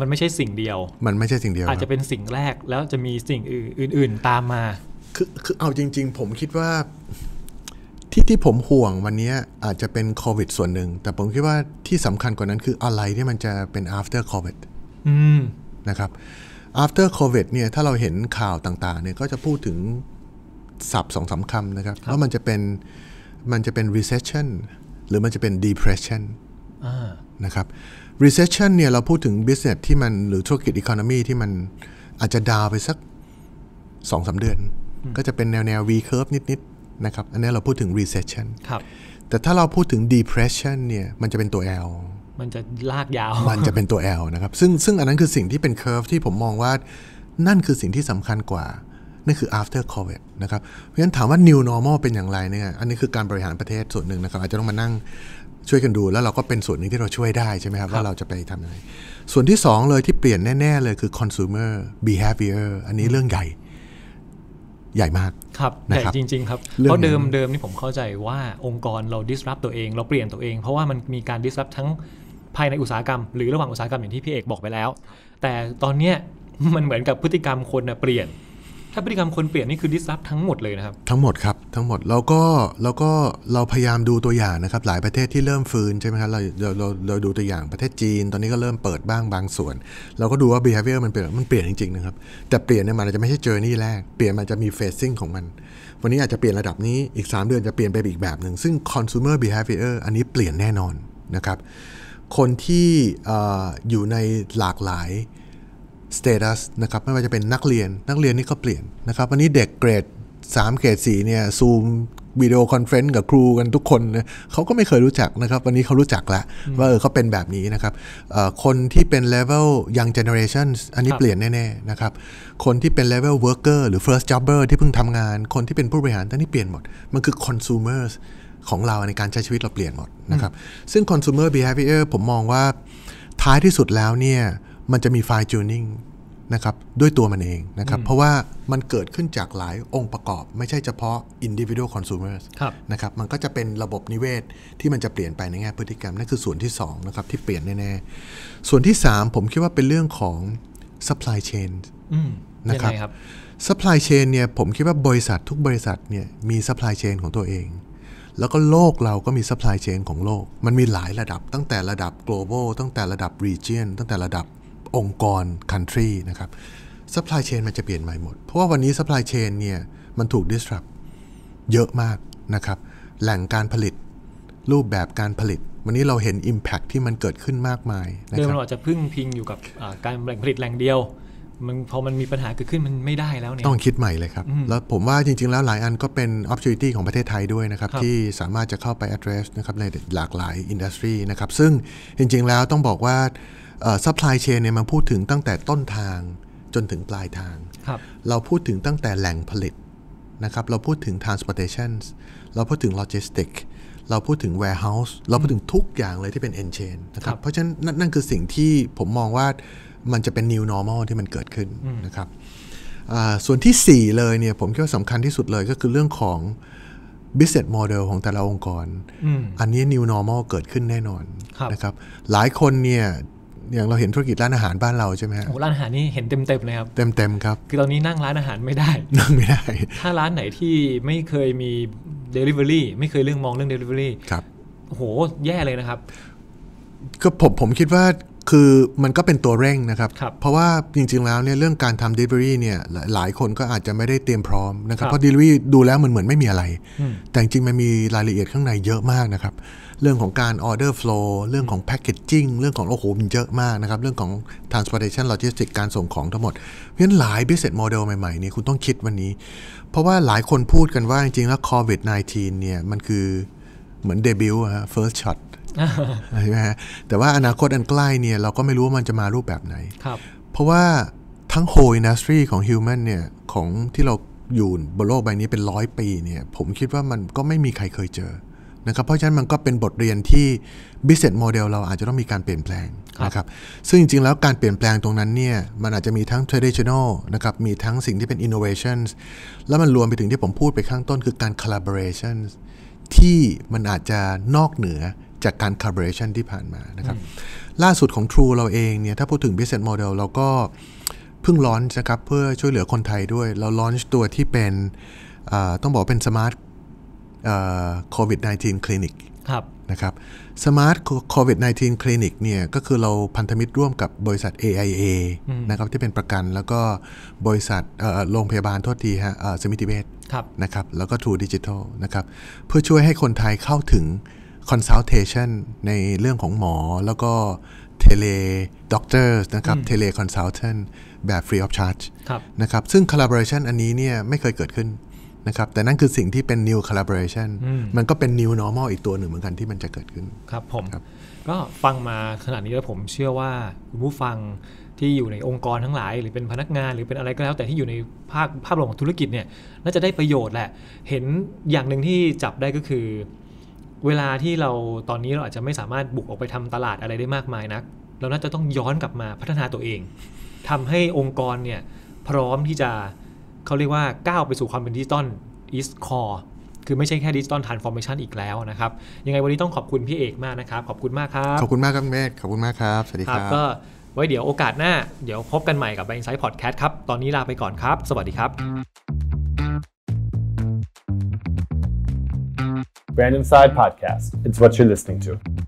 มันไม่ใช่สิ่งเดียว มันไม่ใช่สิ่งเดียว อาจจะเป็นสิ่งแรกแล้วจะมีสิ่งอื่นๆตามมาคือคือเอาจริง ๆ ผมคิดว่าที่ที่ผมห่วงวันนี้อาจจะเป็นโควิดส่วนหนึ่ง แต่ผมคิดว่าที่สำคัญกว่านั้นคืออะไรที่มันจะเป็น after covid นะครับ after covid เนี่ยถ้าเราเห็นข่าวต่างๆเนี่ยก็จะพูดถึงสับสองสาคำนะครับว่ามันจะเป็นมันจะเป็น recession หรือมันจะเป็น depression นะครับ recession เนี่ยเราพูดถึง business ที่มันหรือธุรกิจ economy ที่มันอาจจะดาวไปสักสองสาเดือน ก็จะเป็นแนวแนว V curve นิดนะครับอันนี้เราพูดถึง recession ครับแต่ถ้าเราพูดถึง depression เนี่ยมันจะเป็นตัว L มันจะลากยาวมันจะเป็นตัว L นะครับ ซึ่งซึ่งอันนั้นคือสิ่งที่เป็น curve ที่ผมมองว่านั่นคือสิ่งที่สำคัญกว่า นั่นคือ after covid นะครับเพราะฉะนั้นถามว่า new normal เป็นอย่างไรเนี่ยอันนี้คือการบริหารประเทศส่วนหนึ่งนะครับอาจจะต้องมานั่งช่วยกันดู แล้วเราก็เป็นส่วนหนึ่งที่เราช่วยได้ใช่ไหมครับว่าเราจะไปทำยังไงส่วนที่ 2 เลยที่เปลี่ยนแน่ๆเลยคือ consumer behavior อันนี้เรื่องใหญ่ใหญ่มาก ครับใหญ่จริง ๆ ครับ เพราะเดิมเดิมนี่ผมเข้าใจว่าองค์กรเรา disrupt ตัวเอง เราเปลี่ยนตัวเองเพราะว่ามันมีการ disrupt ทั้งภายในอุตสาหกรรมหรือระหว่างอุตสาหกรรม อย่างที่พี่เอกบอกไปแล้ว แต่ตอนเนี้ยมันเหมือนกับพฤติกรรมคนเปลี่ยนถ้าพฤติกรรมคนเปลี่ยนนี่คือดิสรับทั้งหมดเลยนะครับ ทั้งหมดครับทั้งหมดแล้วก็แล้วก็เราพยายามดูตัวอย่างนะครับหลายประเทศที่เริ่มฟื้นใช่ไหมครับเราเราเราเราดูตัวอย่างประเทศจีนตอนนี้ก็เริ่มเปิดบ้างบางส่วนเราก็ดูว่า behavior มันเปลี่ยนมันเปลี่ยนจริงๆนะครับแต่เปลี่ยนเนี่ยมันอาจจะไม่ใช่เจอร์นี่แรก เปลี่ยนมันจะมีเฟสซิ่งของมันวันนี้อาจจะเปลี่ยนระดับนี้อีก 3เดือนจะเปลี่ยนไปอีกแบบหนึ่งซึ่ง consumer behavior อันนี้เปลี่ยนแน่นอนนะครับคนที่ออยู่ในหลากหลายสเตตัสนะครับไม่ว่าจะเป็นนักเรียนนักเรียนนี่ก็เปลี่ยนนะครับวันนี้เด็กเกรด 3 เกรด4เนี่ยซูม วิดีโอคอนเฟรนต์กับครูกันทุกคนนเขาก็ไม่เคยรู้จักนะครับ วันนี้เขารู้จักละว่าเออเขาเป็นแบบนี้นะครับคนที่เป็นเลเวลยังเจเนอเรชันอันนี้เปลี่ยนแน่ๆนะครับคนที่เป็นเลเวลเวิร์กเกอร์หรือ First Jobber ที่เพิ่งทำงานคนที่เป็นผู้บริหารตอนนี้เปลี่ยนหมด มันคือ consumers ของเราในการใช้ชีวิตเราเปลี่ยนหมดนะครับซึ่ง consumer behavior ผมมองว่าท้ายที่สุดแล้วเนี่ยมันจะมีไฟจูนิ่งนะครับด้วยตัวมันเองนะครับเพราะว่ามันเกิดขึ้นจากหลายองค์ประกอบ ไม่ใช่เฉพาะ individual consumers นะครับมันก็จะเป็นระบบนิเวศ ที่มันจะเปลี่ยนไปในแง่พฤติกรรมนั่นคือส่วนที่2นะครับที่เปลี่ยนแน่ๆส่วนที่ 3 ผมคิดว่าเป็นเรื่องของ supply chain นะครับ supply chain เนี่ยผมคิดว่าบริษัททุกบริษัทเนี่ยมี supply chain ของตัวเอง แล้วก็โลกเราก็มี supply chain ของโลก มันมีหลายระดับตั้งแต่ระดับ global ตั้งแต่ระดับ region ตั้งแต่ระดับองค์กร country นะครับ supply chain มันจะเปลี่ยนใหม่หมด เพราะว่าวันนี้ supply chain เนี่ย มันถูก disrupt เยอะมากนะครับ แหล่งการผลิตรูปแบบการผลิต วันนี้เราเห็น Impact ที่มันเกิดขึ้นมากมายนะครับ เดิมเราอาจจะพึ่งพิงอยู่กับการแหล่งผลิตแหล่งเดียว มันพอมันมีปัญหาเกิดขึ้นมันไม่ได้แล้วเนี่ย ต้องคิดใหม่เลยครับ แล้วผมว่าจริง ๆ แล้วหลายอันก็เป็น opportunity ของประเทศไทยด้วยนะครับ ที่สามารถจะเข้าไป address นะครับในหลากหลาย industry นะครับ ซึ่งจริง ๆ แล้วต้องบอกว่าซัพพลายเชนเนี่ยมันพูดถึงตั้งแต่ต้นทางจนถึงปลายทางรเราพูดถึงตั้งแต่แหล่งผลิตนะครับ เราพูดถึง transportation เราพูดถึง logistic เราพูดถึง warehouse เราพูดถึงทุกอย่างเลยที่เป็น end chain นะครับเพราะฉะนั้นนนั่นคือสิ่งที่ผมมองว่ามันจะเป็น new normal ที่มันเกิดขึ้นนะครับส่วนที่4เลยเนี่ยผมคิดว่าสำคัญที่สุดเลยก็คือเรื่องของ business model ของแต่ละองค์กรออันนี้ new normal เกิดขึ้นแน่นอนนะครับหลายคนเนี่ยอย่างเราเห็นธุรกิจร้านอาหารบ้านเราใช่ไหมฮะร้านอาหารนี่เห็นเต็มเต็มเลยครับ เต็มเต็มครับ คือตอนนี้นั่งร้านอาหารไม่ได้ นั่งไม่ได้ ถ้าร้านไหนที่ไม่เคยมี Delivery ไม่เคยเรื่องมองเรื่อง Delivery ครับ โหแย่เลยนะครับ ก็ผมผมคิดว่าคือมันก็เป็นตัวเร่งนะครับรบเพราะว่าจริง ๆแล้วเนี่ยเรื่องการทำ Delivery เนี่ย หลายคนก็อาจจะไม่ได้เตรียมพร้อมนะครับรบเพราะ Delivery ดูแล้วมันเหมือนไม่มีอะไร แต่จริงๆมันมีรายละเอียดข้างในเยอะมากนะครับเรื่องของการออเดอร์ฟล์เรื่องของแพคเกจจิ้งเรื่องของโอ้โหมันเยอะมากนะครับ เรื่องของทรานสปอร์ a t i o n l นโลจิสติการส่งของทั้งหมด เพราะฉะนั้นหลายบิสเซ็ตโมเดลใหม่ๆนี่คุณต้องคิดวันนี้ เพราะว่าหลายคนพูดกันว่าจริงๆแล้วโควิด 19 เนี่ยมันคือเหมือนเดบิวต์ฮะ first shot ใช่ไหมฮะแต่ว่าอนาคตอันใกล้เนี่ยเราก็ไม่รู้ว่ามันจะมารูปแบบไหน เพราะว่าทั้งโฮอินดัสทรีของฮิวแมนเนี่ย ของที่เราอยู่บนโลกใบนี้เป็นร้อยปีเนี่ยผมคิดว่ามันก็ไม่มีใครเคยเจอนะครับ เพราะฉะนั้นมันก็เป็นบทเรียนที่ business model เราอาจจะต้องมีการเปลี่ยนแปลงนะครับ ซึ่งจริงๆแล้วการเปลี่ยนแปลงตรงนั้นเนี่ยมันอาจจะมีทั้ง traditional นะครับ มีทั้งสิ่งที่เป็น innovations แล้วมันรวมไปถึงที่ผมพูดไปข้างต้นคือการ c o l l a b o r a t i o n ที่มันอาจจะนอกเหนือจากการ collaboration ที่ผ่านมานะครับ ล่าสุดของ True เราเองเนี่ยถ้าพูดถึง business model เราก็เพิ่งลอนนะครับเพื่อช่วยเหลือคนไทยด้วยเราลอนตัวที่เป็นต้องบอกเป็น smart โควิด -19 คลินิกนะครับ สมาร์ทโควิด -19 คลินิกเนี่ยก็คือเราพันธมิตรร่วมกับบริษัท AIA นะครับที่เป็นประกันแล้วก็บริษัทโรงพยาบาลโทษทีฮะสมิติเวชนะครับแล้วก็ทูดิจิทัลนะครับเพื่อช่วยให้คนไทยเข้าถึงคอนซัลเทชันในเรื่องของหมอแล้วก็เทเลด็อกเตอร์นะครับเทเลคอนซัลเทนแบบฟรีออฟชาร์จนะครับซึ่งคอลลาบอร์ชันอันนี้เนี่ยไม่เคยเกิดขึ้นนะครับ แต่นั่นคือสิ่งที่เป็น new collaboration มันก็เป็น new normal อีกตัวหนึ่งเหมือนกันที่มันจะเกิดขึ้น ครับผม ก็ฟังมาขนาดนี้แล้วผมเชื่อว่าคุณผู้ฟังที่อยู่ในองค์กรทั้งหลาย หรือเป็นพนักงานหรือเป็นอะไรก็แล้ว แต่ที่อยู่ในภาคภาพรวมของธุรกิจเนี่ย น่าจะได้ประโยชน์แหละ เห็นอย่างหนึ่งที่จับได้ก็คือ เวลาที่เราตอนนี้เราอาจจะไม่สามารถบุกออกไปทำตลาดอะไรได้มากมายนักเราน่าจะต้องย้อนกลับมาพัฒนาตัวเอง ทำให้องค์กรเนี่ยพร้อมที่จะเขาเรียกว่าก้าวไปสู่ความเป็นดิจิตอลอีสคอร์คือไม่ใช่แค่ดิจิตอลทรานส์ฟอร์เมชันอีกแล้วนะครับ ยังไงวันนี้ต้องขอบคุณพี่เอกมากนะครับ ขอบคุณมากครับ ขอบคุณมากครับเมธขอบคุณมากครับ สวัสดีครับ ก็ไว้เดี๋ยวโอกาสหน้าเดี๋ยวพบกันใหม่กับ b บ i n s i d e Podcast ครับ ตอนนี้ลาไปก่อนครับ สวัสดีครับ Brand Inside Podcast it's what you're listening to